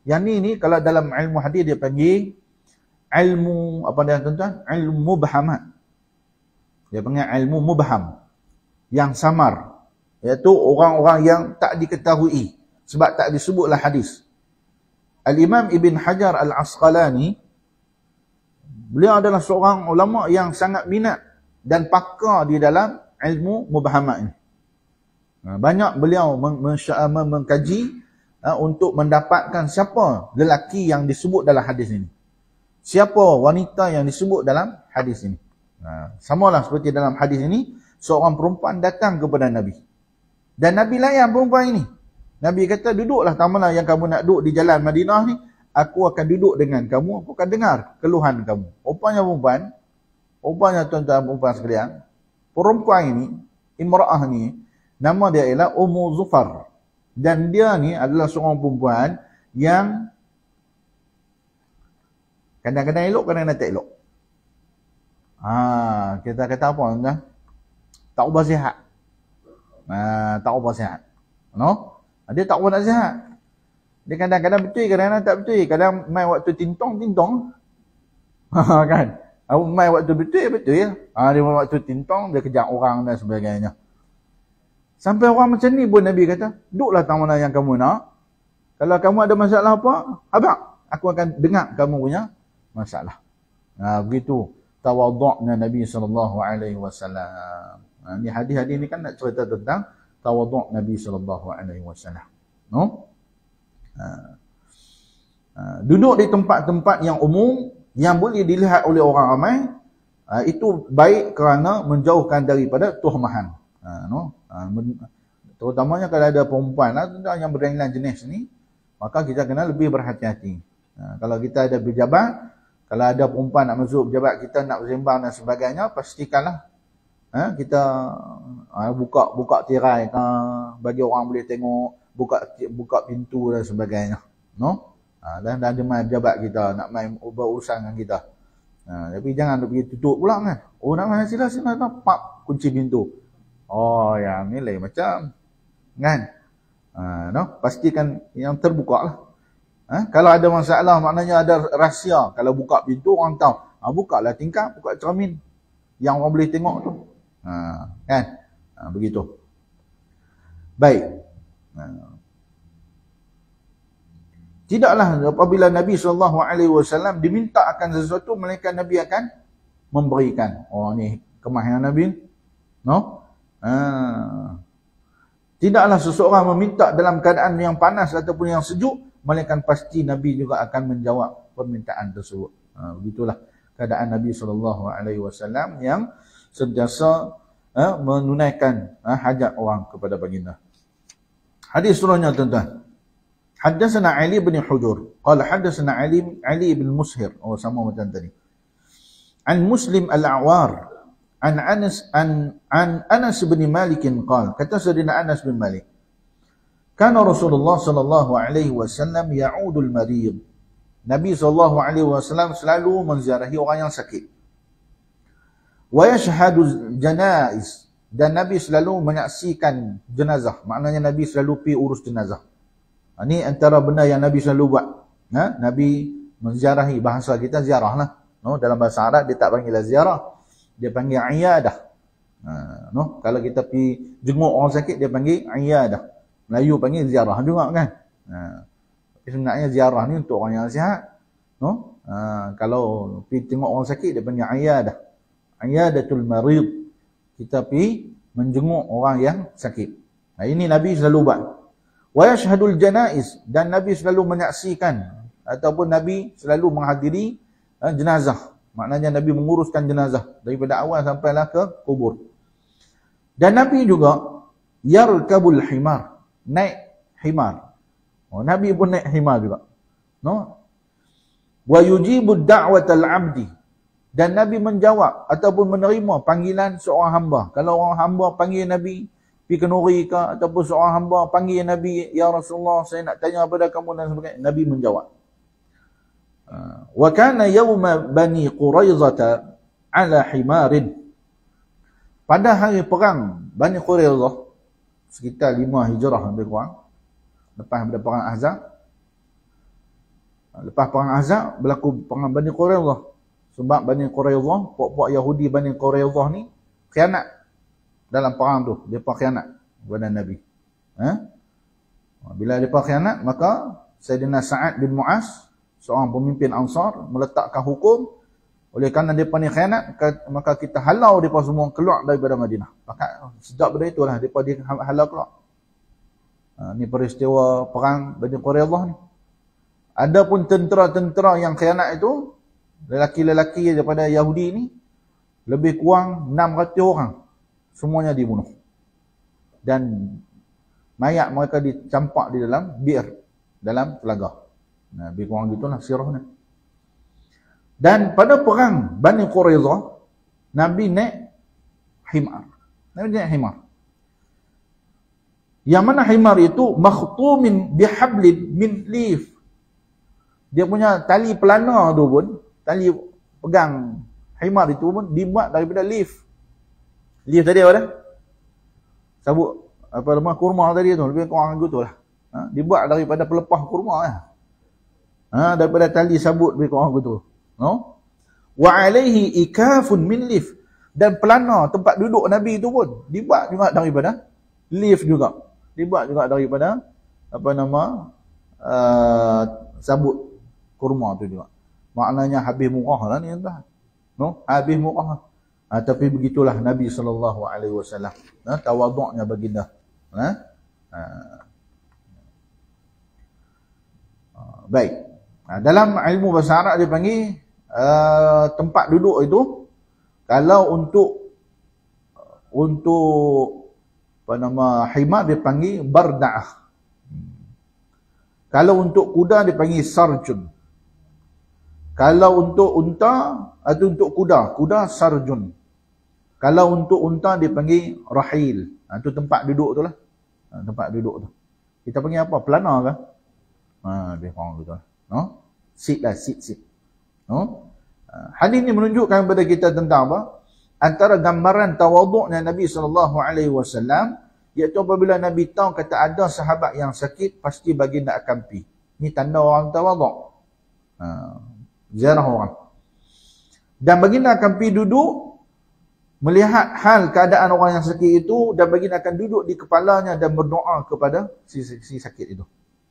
yang ni ni kalau dalam ilmu hadis dia panggil ilmu apa dia tuan-tuan ilmu mubhamah dia panggil ilmu mubham yang samar iaitu orang-orang yang tak diketahui sebab tak disebutlah hadis. Al-Imam Ibn Hajar Al-Asqalani beliau adalah seorang ulama yang sangat minat dan pakar di dalam ilmu mubahamat ini. Ha, banyak beliau mengkaji ha, untuk mendapatkan siapa lelaki yang disebut dalam hadis ini. Siapa wanita yang disebut dalam hadis ini. Ha, samalah seperti dalam hadis ini, seorang perempuan datang kepada Nabi. Dan Nabi layan perempuan ini. Nabi kata duduklah tamalah yang kamu nak duduk di jalan Madinah ni. Aku akan duduk dengan kamu. Aku akan dengar keluhan kamu. Rupanya perempuan. Rupanya tuan-tuan perempuan sekalian. Perempuan ini. Imrah ni. Nama dia ialah Ummu Zufar. Dan dia ni adalah seorang perempuan yang kadang-kadang elok, kadang-kadang tak elok. Ah kita kata apa? Tak ubah sihat. Uh, tak apa sihat. No? Ah, dia tak apa nak sihat. Dia kadang-kadang betul, kadang-kadang tak betul. Kadang main waktu tintong, tintong. kan? Aku ah, main waktu betul, betul ya. Ha, dia main waktu tintong, dia kejar orang dan sebagainya. Sampai orang macam ni pun Nabi kata, duduklah tak mana yang kamu nak. Kalau kamu ada masalah apa, abang, aku akan dengar kamu punya masalah. Ha, begitu tawaduknya Nabi SAW. Ha, ini hadis-hadis ini kan nak cerita tentang tawaduk Nabi sallallahu alaihi wasallam. No? Ha. Ha, duduk di tempat-tempat yang umum yang boleh dilihat oleh orang ramai ha, itu baik kerana menjauhkan daripada tuhmahan. Ha, no? Ha, men- terutamanya kalau ada perempuan lah, yang berlainan jenis ni maka kita kena lebih berhati-hati. Ha, kalau kita ada berjabat, kalau ada perempuan nak masuk pejabat kita nak bersembang dan sebagainya, pastikanlah ha, kita ha, buka buka tirai ha, bagi orang boleh tengok buka buka pintu dan sebagainya no ha, dan dan jemaah pejabat kita nak main berurusan dengan kita ha, tapi jangan pergi tutup pula kan oh nak main sila sila tak pak kunci pintu oh yang nilai macam kan ha, no pastikan yang terbuka lah ha, kalau ada masalah maknanya ada rahsia kalau buka pintu orang tahu ha, buka lah tingkap buka cermin yang orang boleh tengok tu Ha, kan? Ha, begitu. Baik. Ha. Tidaklah apabila Nabi SAW diminta akan sesuatu, mereka Nabi akan memberikan. Oh ni kemahiran Nabi. No? Ha. Tidaklah seseorang meminta dalam keadaan yang panas ataupun yang sejuk, mereka pasti Nabi juga akan menjawab permintaan tersebut. Ha, begitulah keadaan Nabi SAW yang sentiasa eh, menunaikan eh, hajat orang kepada baginda. Hadis seterusnya tuan-tuan. Haddasana Ali bin Hujur. Qala haddasana Ali, Ali bin Mushir. Oh sama macam tadi. An Muslim al-Awar. An Anas an an Anas bin Malik qala. Kata Saidina Anas bin Malik. Kana Rasulullah sallallahu alaihi wasallam ya'udul marid. Nabi sallallahu alaihi wasallam selalu menziarahi orang yang sakit wa yashhadu janais dan nabi selalu menyaksikan jenazah maknanya nabi selalu pi urus jenazah ini ha, antara benda yang nabi selalu buat ha? nabi menziarahi bahasa kita ziarah lah. no dalam bahasa Arab dia tak panggil ziarah dia panggil iadah ha, no kalau kita pi jenguk orang sakit dia panggil iadah Melayu panggil ziarah juga kan ha. tapi sebenarnya ziarah ni untuk orang yang sihat no ha, kalau pi tengok orang sakit dia panggil iadah iadatul marid kita pergi menjenguk orang yang sakit nah ini nabi selalu buat wa yashhadul janaiz dan nabi selalu menyaksikan ataupun nabi selalu menghadiri eh, jenazah maknanya nabi menguruskan jenazah daripada awal sampailah ke kubur dan nabi juga yarkabul himar naik himar oh nabi pun naik himar juga no wa yujibud da'watal 'abdi dan Nabi menjawab ataupun menerima panggilan seorang hamba. Kalau orang hamba panggil Nabi, pi kenuri ke ataupun seorang hamba panggil Nabi, Ya Rasulullah saya nak tanya kepada kamu dan sebagainya. Nabi menjawab. وَكَانَ ah, يَوْمَ bani قُرَيْزَةَ ala Himarin Pada hari perang Bani Qurayzah, sekitar lima hijrah lebih kurang, lepas pada perang Ahzab, lepas perang Ahzab, berlaku perang Bani Qurayzah, sebab Bani Quraizah, puak-puak Yahudi Bani Quraizah ni khianat dalam perang tu. Mereka khianat kepada Nabi. Ha? Bila mereka khianat, maka Sayyidina Sa'ad bin Mu'az, seorang pemimpin Ansar, meletakkan hukum. Oleh kerana mereka ni khianat, maka kita halau mereka semua keluar daripada Madinah. Maka sejak dari itulah mereka dihalau keluar. Ha, ni peristiwa perang Bani Quraizah ni. Adapun tentera-tentera yang khianat itu, lelaki-lelaki daripada Yahudi ni lebih kurang 600 orang semuanya dibunuh dan mayat mereka dicampak di dalam bir dalam telaga nah lebih kurang gitulah sirahnya dan pada perang Bani Quraizah Nabi naik himar Nabi naik himar yang mana himar itu makhtumin bihablin min lif dia punya tali pelana tu pun tali pegang himar itu pun dibuat daripada leaf. Leaf tadi apa dah? Sabuk apa nama kurma tadi tu lebih kurang gitulah. Ha dibuat daripada pelepah kurma lah. Ha daripada tali sabut lebih kurang gitu. No? Wa alaihi ikafun min leaf dan pelana tempat duduk Nabi itu pun dibuat juga daripada leaf juga. Dibuat juga daripada apa nama uh, sabut kurma tu juga maknanya habis murah lah ni entah, No? Habis murah. Ha, tapi begitulah Nabi SAW. Ha, tawaduknya baginda. Ha? ha? ha. Baik. Ha, dalam ilmu bahasa Arab dia panggil uh, tempat duduk itu kalau untuk untuk apa nama hima dia panggil bardaah. Hmm. Kalau untuk kuda dia panggil sarjun. Kalau untuk unta atau untuk kuda, kuda sarjun. Kalau untuk unta dipanggil rahil. Ha, itu tempat duduk tu lah. Ha, tempat duduk tu. Kita panggil apa? Pelana kah? Ha, dia orang gitu ha? lah. No? Sit lah, sit, sit. No? Ha? Ha, hadis ni menunjukkan kepada kita tentang apa? Antara gambaran tawaduknya Nabi SAW, iaitu apabila Nabi tahu kata ada sahabat yang sakit, pasti baginda akan pergi. Ini tanda orang tawaduk. Ha, ziarah orang. Dan baginda akan pergi duduk melihat hal keadaan orang yang sakit itu dan baginda akan duduk di kepalanya dan berdoa kepada si, si, si sakit itu.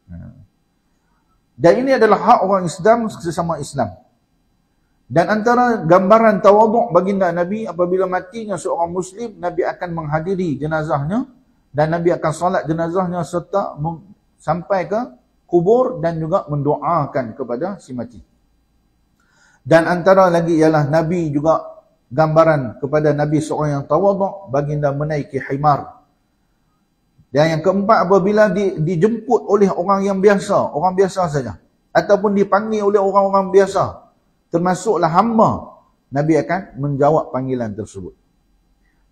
Ha. Dan ini adalah hak orang Islam sesama Islam. Dan antara gambaran tawaduk baginda Nabi apabila matinya seorang Muslim, Nabi akan menghadiri jenazahnya dan Nabi akan salat jenazahnya serta sampai ke kubur dan juga mendoakan kepada si mati. Dan antara lagi ialah Nabi juga gambaran kepada Nabi seorang yang tawaduk baginda menaiki himar. Dan yang keempat apabila di, dijemput oleh orang yang biasa, orang biasa saja. Ataupun dipanggil oleh orang-orang biasa. Termasuklah hamba. Nabi akan menjawab panggilan tersebut.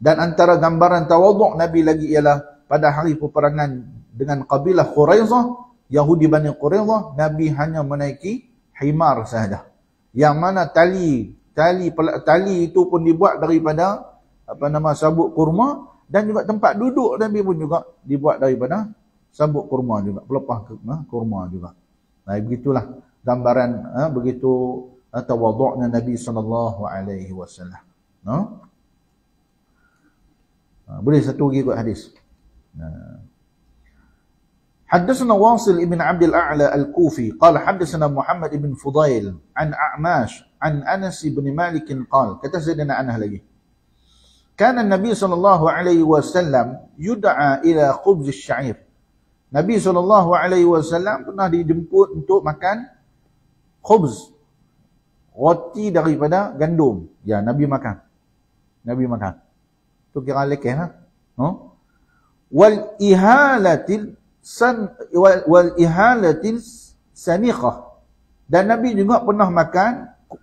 Dan antara gambaran tawaduk Nabi lagi ialah pada hari peperangan dengan kabilah Quraizah, Yahudi Bani Quraizah, Nabi hanya menaiki himar sahaja yang mana tali tali tali itu pun dibuat daripada apa nama sabuk kurma dan juga tempat duduk Nabi pun juga dibuat daripada sabuk kurma juga pelepah ha, kurma juga. Nah begitulah gambaran ha, begitu ha, tawaduknya Nabi sallallahu alaihi wasallam. Ha? Boleh satu lagi ikut hadis. Nah. حدثنا واصل ابن عبد الأعلى الكوفي قال حدثنا محمد ابن فضيل عن أعماش عن أنس بن مالك قال كتسدنا عنه لجي كان النبي صلى الله عليه وسلم يدعى إلى خبز الشعير Nabi SAW pernah dijemput untuk makan خبز Roti daripada gandum. Ya, Nabi makan. Nabi makan. Itu kira lekeh lah. Huh? Wal ihalatil san wal, wal ihalatin saniqah. Dan Nabi juga pernah makan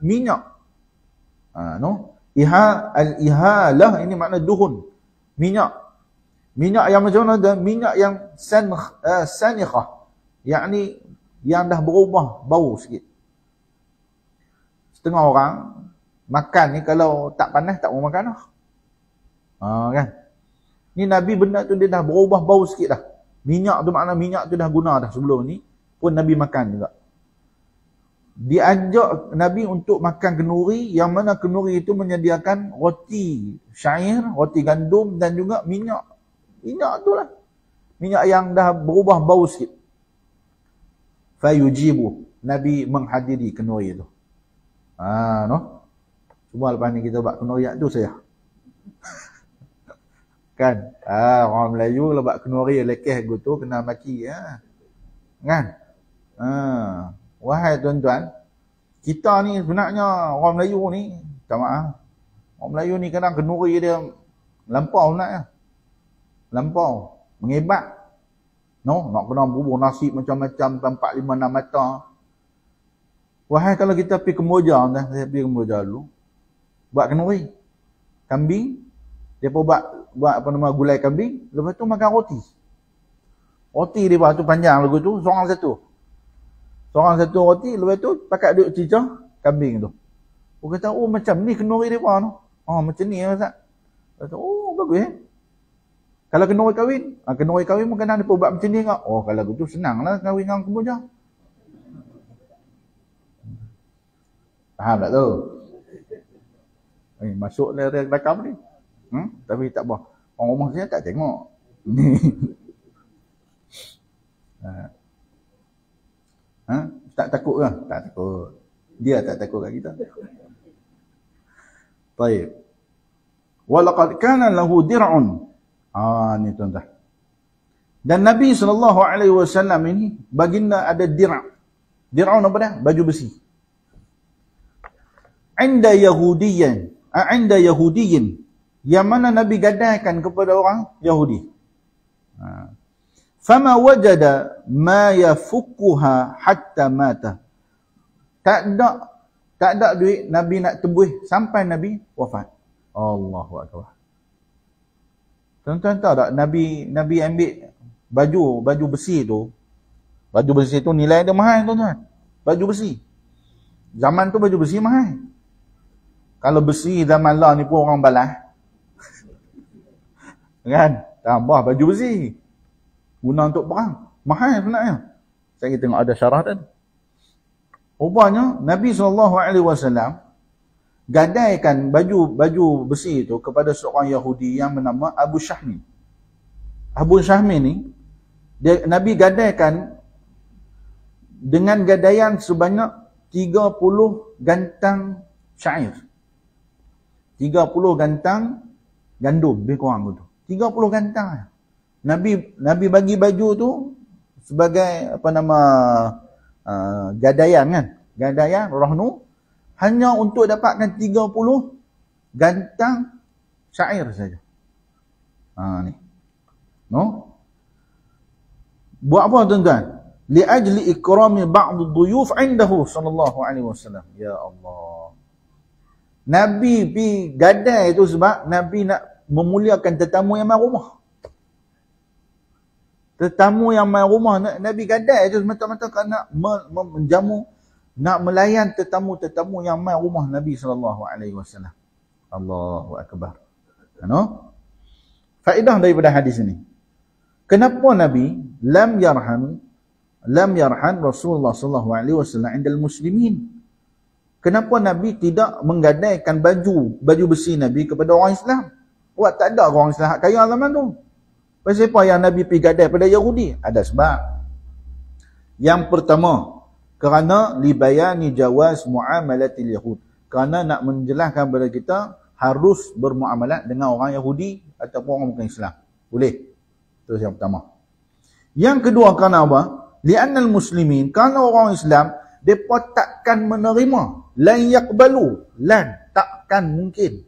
minyak. Ha, no? Iha, al ihalah ini makna duhun. Minyak. Minyak yang macam mana? Dan minyak yang san, uh, saniqah. Yang yang dah berubah bau sikit. Setengah orang makan ni kalau tak panas tak mau makan lah. Ha, kan? Ni Nabi benda tu dia dah berubah bau sikit dah. Minyak tu makna minyak tu dah guna dah sebelum ni. Pun Nabi makan juga. Diajak Nabi untuk makan kenuri yang mana kenuri itu menyediakan roti syair, roti gandum dan juga minyak. Minyak tu lah. Minyak yang dah berubah bau sikit. Fayujibu. Nabi menghadiri kenuri itu. Ha, ah, no? Cuma lepas ni kita buat kenuriak tu saya. Kan? Ha, orang Melayu lebat kenuri lekeh gitu kena maki. Ha. Kan? Ha. Wahai tuan-tuan, kita ni sebenarnya orang Melayu ni, tak maaf. Ha. Orang Melayu ni kadang kenuri dia lampau sebenarnya. Ha. Lampau. Mengibat. No, nak kena bubur nasi macam-macam 4, lima enam mata. Wahai kalau kita pergi ke Moja, saya pergi ke Moja dulu. Buat kenuri. Kambing. Dia pun buat buat apa nama gulai kambing, lepas tu makan roti. Roti dia buat tu panjang lagu tu, seorang satu. Seorang satu roti, lepas tu pakat duduk cica kambing tu. Aku kata, oh macam ni kenuri dia buat tu. Oh macam ni lah Ustaz. oh bagus eh. Kalau kenuri kahwin, ah, kenuri kahwin pun kadang dia buat macam ni kak. Oh kalau aku tu senang lah kahwin dengan kemboja. Faham tak tu? Eh, masuk dari rakam ni. Hmm? Tapi tak apa. Orang rumah saya tak tengok. Ni. ha? Ah. ha? Tak takut ke? Lah? Tak takut. Dia tak takut kat kita. Baik. Walaqad kana lahu dir'un. Ah ni tuan-tuan. Dan Nabi sallallahu alaihi wasallam ini baginda ada dir'a. Dir'a apa dah? Baju besi. Inda yahudiyan, a ha, inda yahudiyin yang mana Nabi gadaikan kepada orang Yahudi. Ha. Fama wajada ma yafukuha hatta mata. Tak ada tak ada duit Nabi nak tebus sampai Nabi wafat. Allahu akbar. Tuan-tuan tahu tak Nabi Nabi ambil baju baju besi tu. Baju besi tu nilai dia mahal tuan-tuan. Baju besi. Zaman tu baju besi mahal. Kalau besi zaman lah ni pun orang balas. Kan? Tambah baju besi. Guna untuk perang. Mahal sebenarnya. Saya kita tengok ada syarah tadi. Rupanya Nabi sallallahu alaihi wasallam gadaikan baju baju besi itu kepada seorang Yahudi yang bernama Abu Syahmi. Abu Syahmi ni dia, Nabi gadaikan dengan gadaian sebanyak 30 gantang syair. 30 gantang gandum lebih kurang gitu. 30 gantang. Nabi Nabi bagi baju tu sebagai apa nama uh, gadaian kan. Gadaian rohnu. hanya untuk dapatkan 30 gantang syair saja. Ha ni. No. Buat apa tuan-tuan? Li'ajli ikrami ba'dud duyuf indahu sallallahu alaihi wasallam. Ya Allah. Nabi pi gadai itu sebab Nabi nak memuliakan tetamu yang main rumah. Tetamu yang main rumah, Nabi gadai tu semata-mata kan nak menjamu, nak melayan tetamu-tetamu yang main rumah Nabi SAW. Allahu Akbar. Ano? Faedah daripada hadis ini. Kenapa Nabi lam yarham lam yarham Rasulullah sallallahu alaihi wasallam indal muslimin? Kenapa Nabi tidak menggadaikan baju baju besi Nabi kepada orang Islam? Buat tak ada orang Islam kaya zaman tu. Pasal apa yang Nabi pergi gadai pada Yahudi? Ada sebab. Yang pertama, kerana libayani jawaz mu'amalatil Yahud. Kerana nak menjelaskan kepada kita, harus bermuamalat dengan orang Yahudi ataupun orang bukan Islam. Boleh. Itu yang pertama. Yang kedua kerana apa? Li'annal muslimin, kerana orang Islam, mereka takkan menerima. Lain yakbalu. Lain. Takkan mungkin.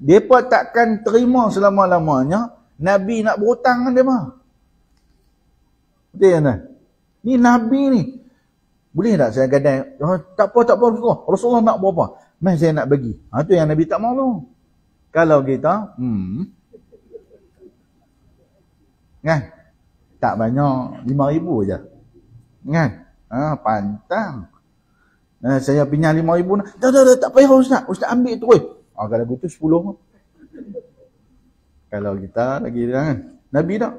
Mereka takkan terima selama-lamanya Nabi nak berhutang dengan mereka. Betul kan, tak? Ni Nabi ni. Boleh tak saya gadai? Oh, tak apa, tak apa. Rasulullah nak buat apa? Mas saya nak bagi. Ha, tu yang Nabi tak mahu. Kalau kita, hmm. Kan? Tak banyak. Lima ribu je. Kan? Ha, pantang. Nah, saya pinjam lima ribu. Dah, dah, dah. Tak payah Ustaz. Ustaz ambil tu. Ha, kalau begitu sepuluh Kalau kita lagi dia kan. Nabi tak.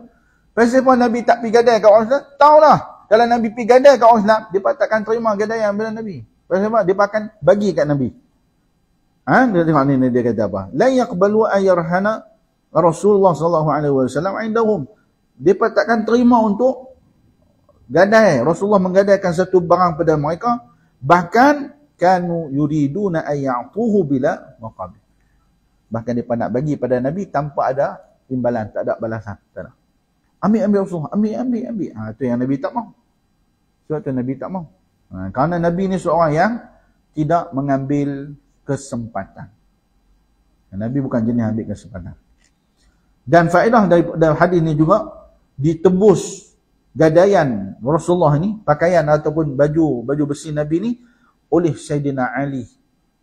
Pasal pun Nabi tak pergi gadai kat orang Islam. Tahu lah. Kalau Nabi pergi gadai kat orang Islam, dia takkan terima gadai yang ambil Nabi. Pasal apa? Dia akan bagi kat Nabi. Ha? Dia tengok ni, dia kata apa? La yakbalu ayarhana Rasulullah sallallahu alaihi wasallam indahum. Depa takkan terima untuk gadai. Rasulullah menggadaikan satu barang pada mereka. Bahkan kanu yuriduna ayya'tuhu bila maqab. Bahkan depa nak bagi pada Nabi tanpa ada imbalan, tak ada balasan. Tak ada. Ambil ambil usuh, ambil ambil ambil. Ha, itu yang Nabi tak mau. Sebab tu Nabi tak mau. Ha, kerana Nabi ni seorang yang tidak mengambil kesempatan. Nabi bukan jenis ambil kesempatan. Dan faedah dari, dari hadis ni juga ditebus gadaian Rasulullah ni, pakaian ataupun baju baju besi Nabi ni oleh Sayyidina Ali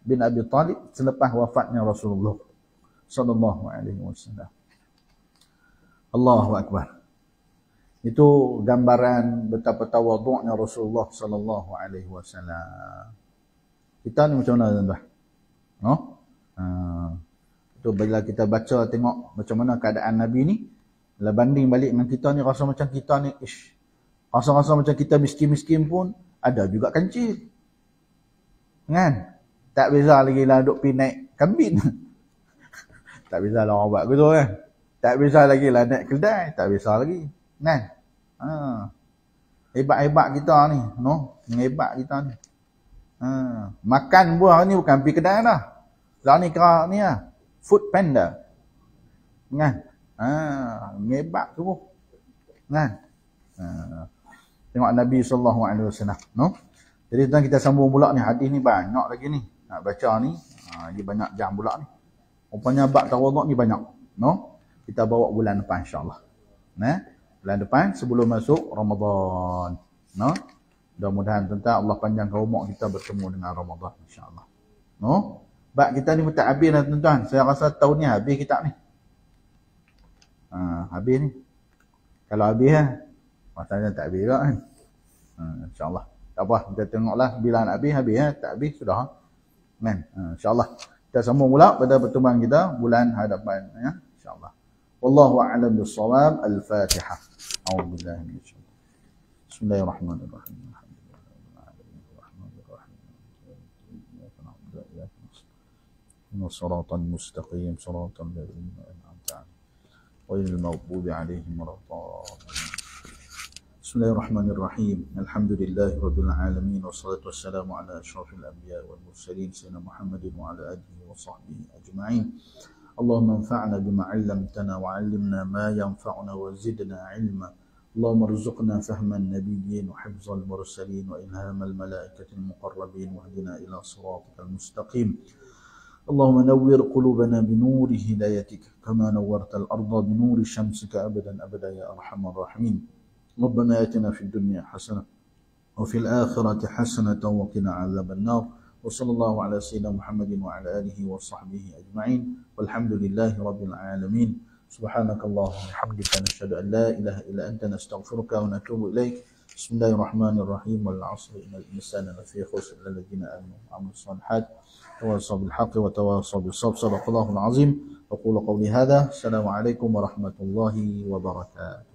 bin Abi Talib selepas wafatnya Rasulullah sallallahu alaihi wasallam. Allahu akbar. Itu gambaran betapa tawaduknya Rasulullah sallallahu alaihi wasallam. Kita ni macam mana tuan Oh? Ha? No? Ha. Uh, itu bila kita baca tengok macam mana keadaan Nabi ni, bila banding balik dengan kita ni rasa macam kita ni ish. Rasa-rasa macam kita miskin-miskin pun ada juga kancil. Kan? Tak beza lagi lah duk pergi naik kambin. tak beza lah orang buat gitu kan. Tak beza lagi lah naik kedai. Tak beza lagi. Kan? Ha. Hebat-hebat kita ni. No? Hebat kita ni. Ha. Makan buah ni bukan pergi kedai dah. Lah ni kera ni lah. Food panda. Kan? Ha. Hebat tu. Kan? Ha. Tengok Nabi SAW. No? Ha. Jadi tuan kita sambung pula ni hadis ni banyak lagi ni. Nak baca ni. Ha, dia banyak jam pula ni. Rupanya bab tawaduk ni banyak. No? Kita bawa bulan depan insyaAllah. Nah, bulan depan sebelum masuk Ramadan. No? Mudah-mudahan tentu Allah panjang umur kita bertemu dengan Ramadan insyaAllah. No? Bab kita ni mesti habis lah tuan-tuan. Saya rasa tahun ni habis kita ni. Ha, habis ni. Kalau habis lah. Eh, Masalahnya tak habis juga kan. Ha, insyaAllah. Tak apa, kita tengoklah bila nak habis, habis. Ya. Tak habis, sudah. Amen. Eh. Ha, InsyaAllah. Kita sambung pula pada pertemuan kita bulan hadapan. Ya. InsyaAllah. Wallahu a'lam bisawab al-fatihah. A'udzubillah. Bismillahirrahmanirrahim. صراط المستقيم صراط الذين أنعمت عليهم غير المغضوب عليهم ولا الضالين بسم الله الرحمن الرحيم الحمد لله رب العالمين والصلاة والسلام على أشرف الأنبياء والمرسلين سيدنا محمد وعلى آله وصحبه أجمعين اللهم انفعنا بما علمتنا وعلمنا ما ينفعنا وزدنا علما اللهم ارزقنا فهم النبيين وحفظ المرسلين وإلهام الملائكة المقربين واهدنا إلى صراطك المستقيم اللهم نور قلوبنا بنور هدايتك كما نورت الأرض بنور شمسك أبدا أبدا يا أرحم الراحمين ربنا آتنا في الدنيا حسنة وفي الآخرة حسنة وقنا عذاب النار وصلى الله على سيدنا محمد وعلى آله وصحبه أجمعين والحمد لله رب العالمين سبحانك اللهم وبحمدك نشهد أن لا إله إلا أنت نستغفرك ونتوب إليك بسم الله الرحمن الرحيم والعصر إن الإنسان لفي خسر إلا الذين آمنوا وعملوا الصالحات تواصوا بالحق وتواصوا بالصبر صدق الله العظيم أقول قولي هذا السلام عليكم ورحمة الله وبركاته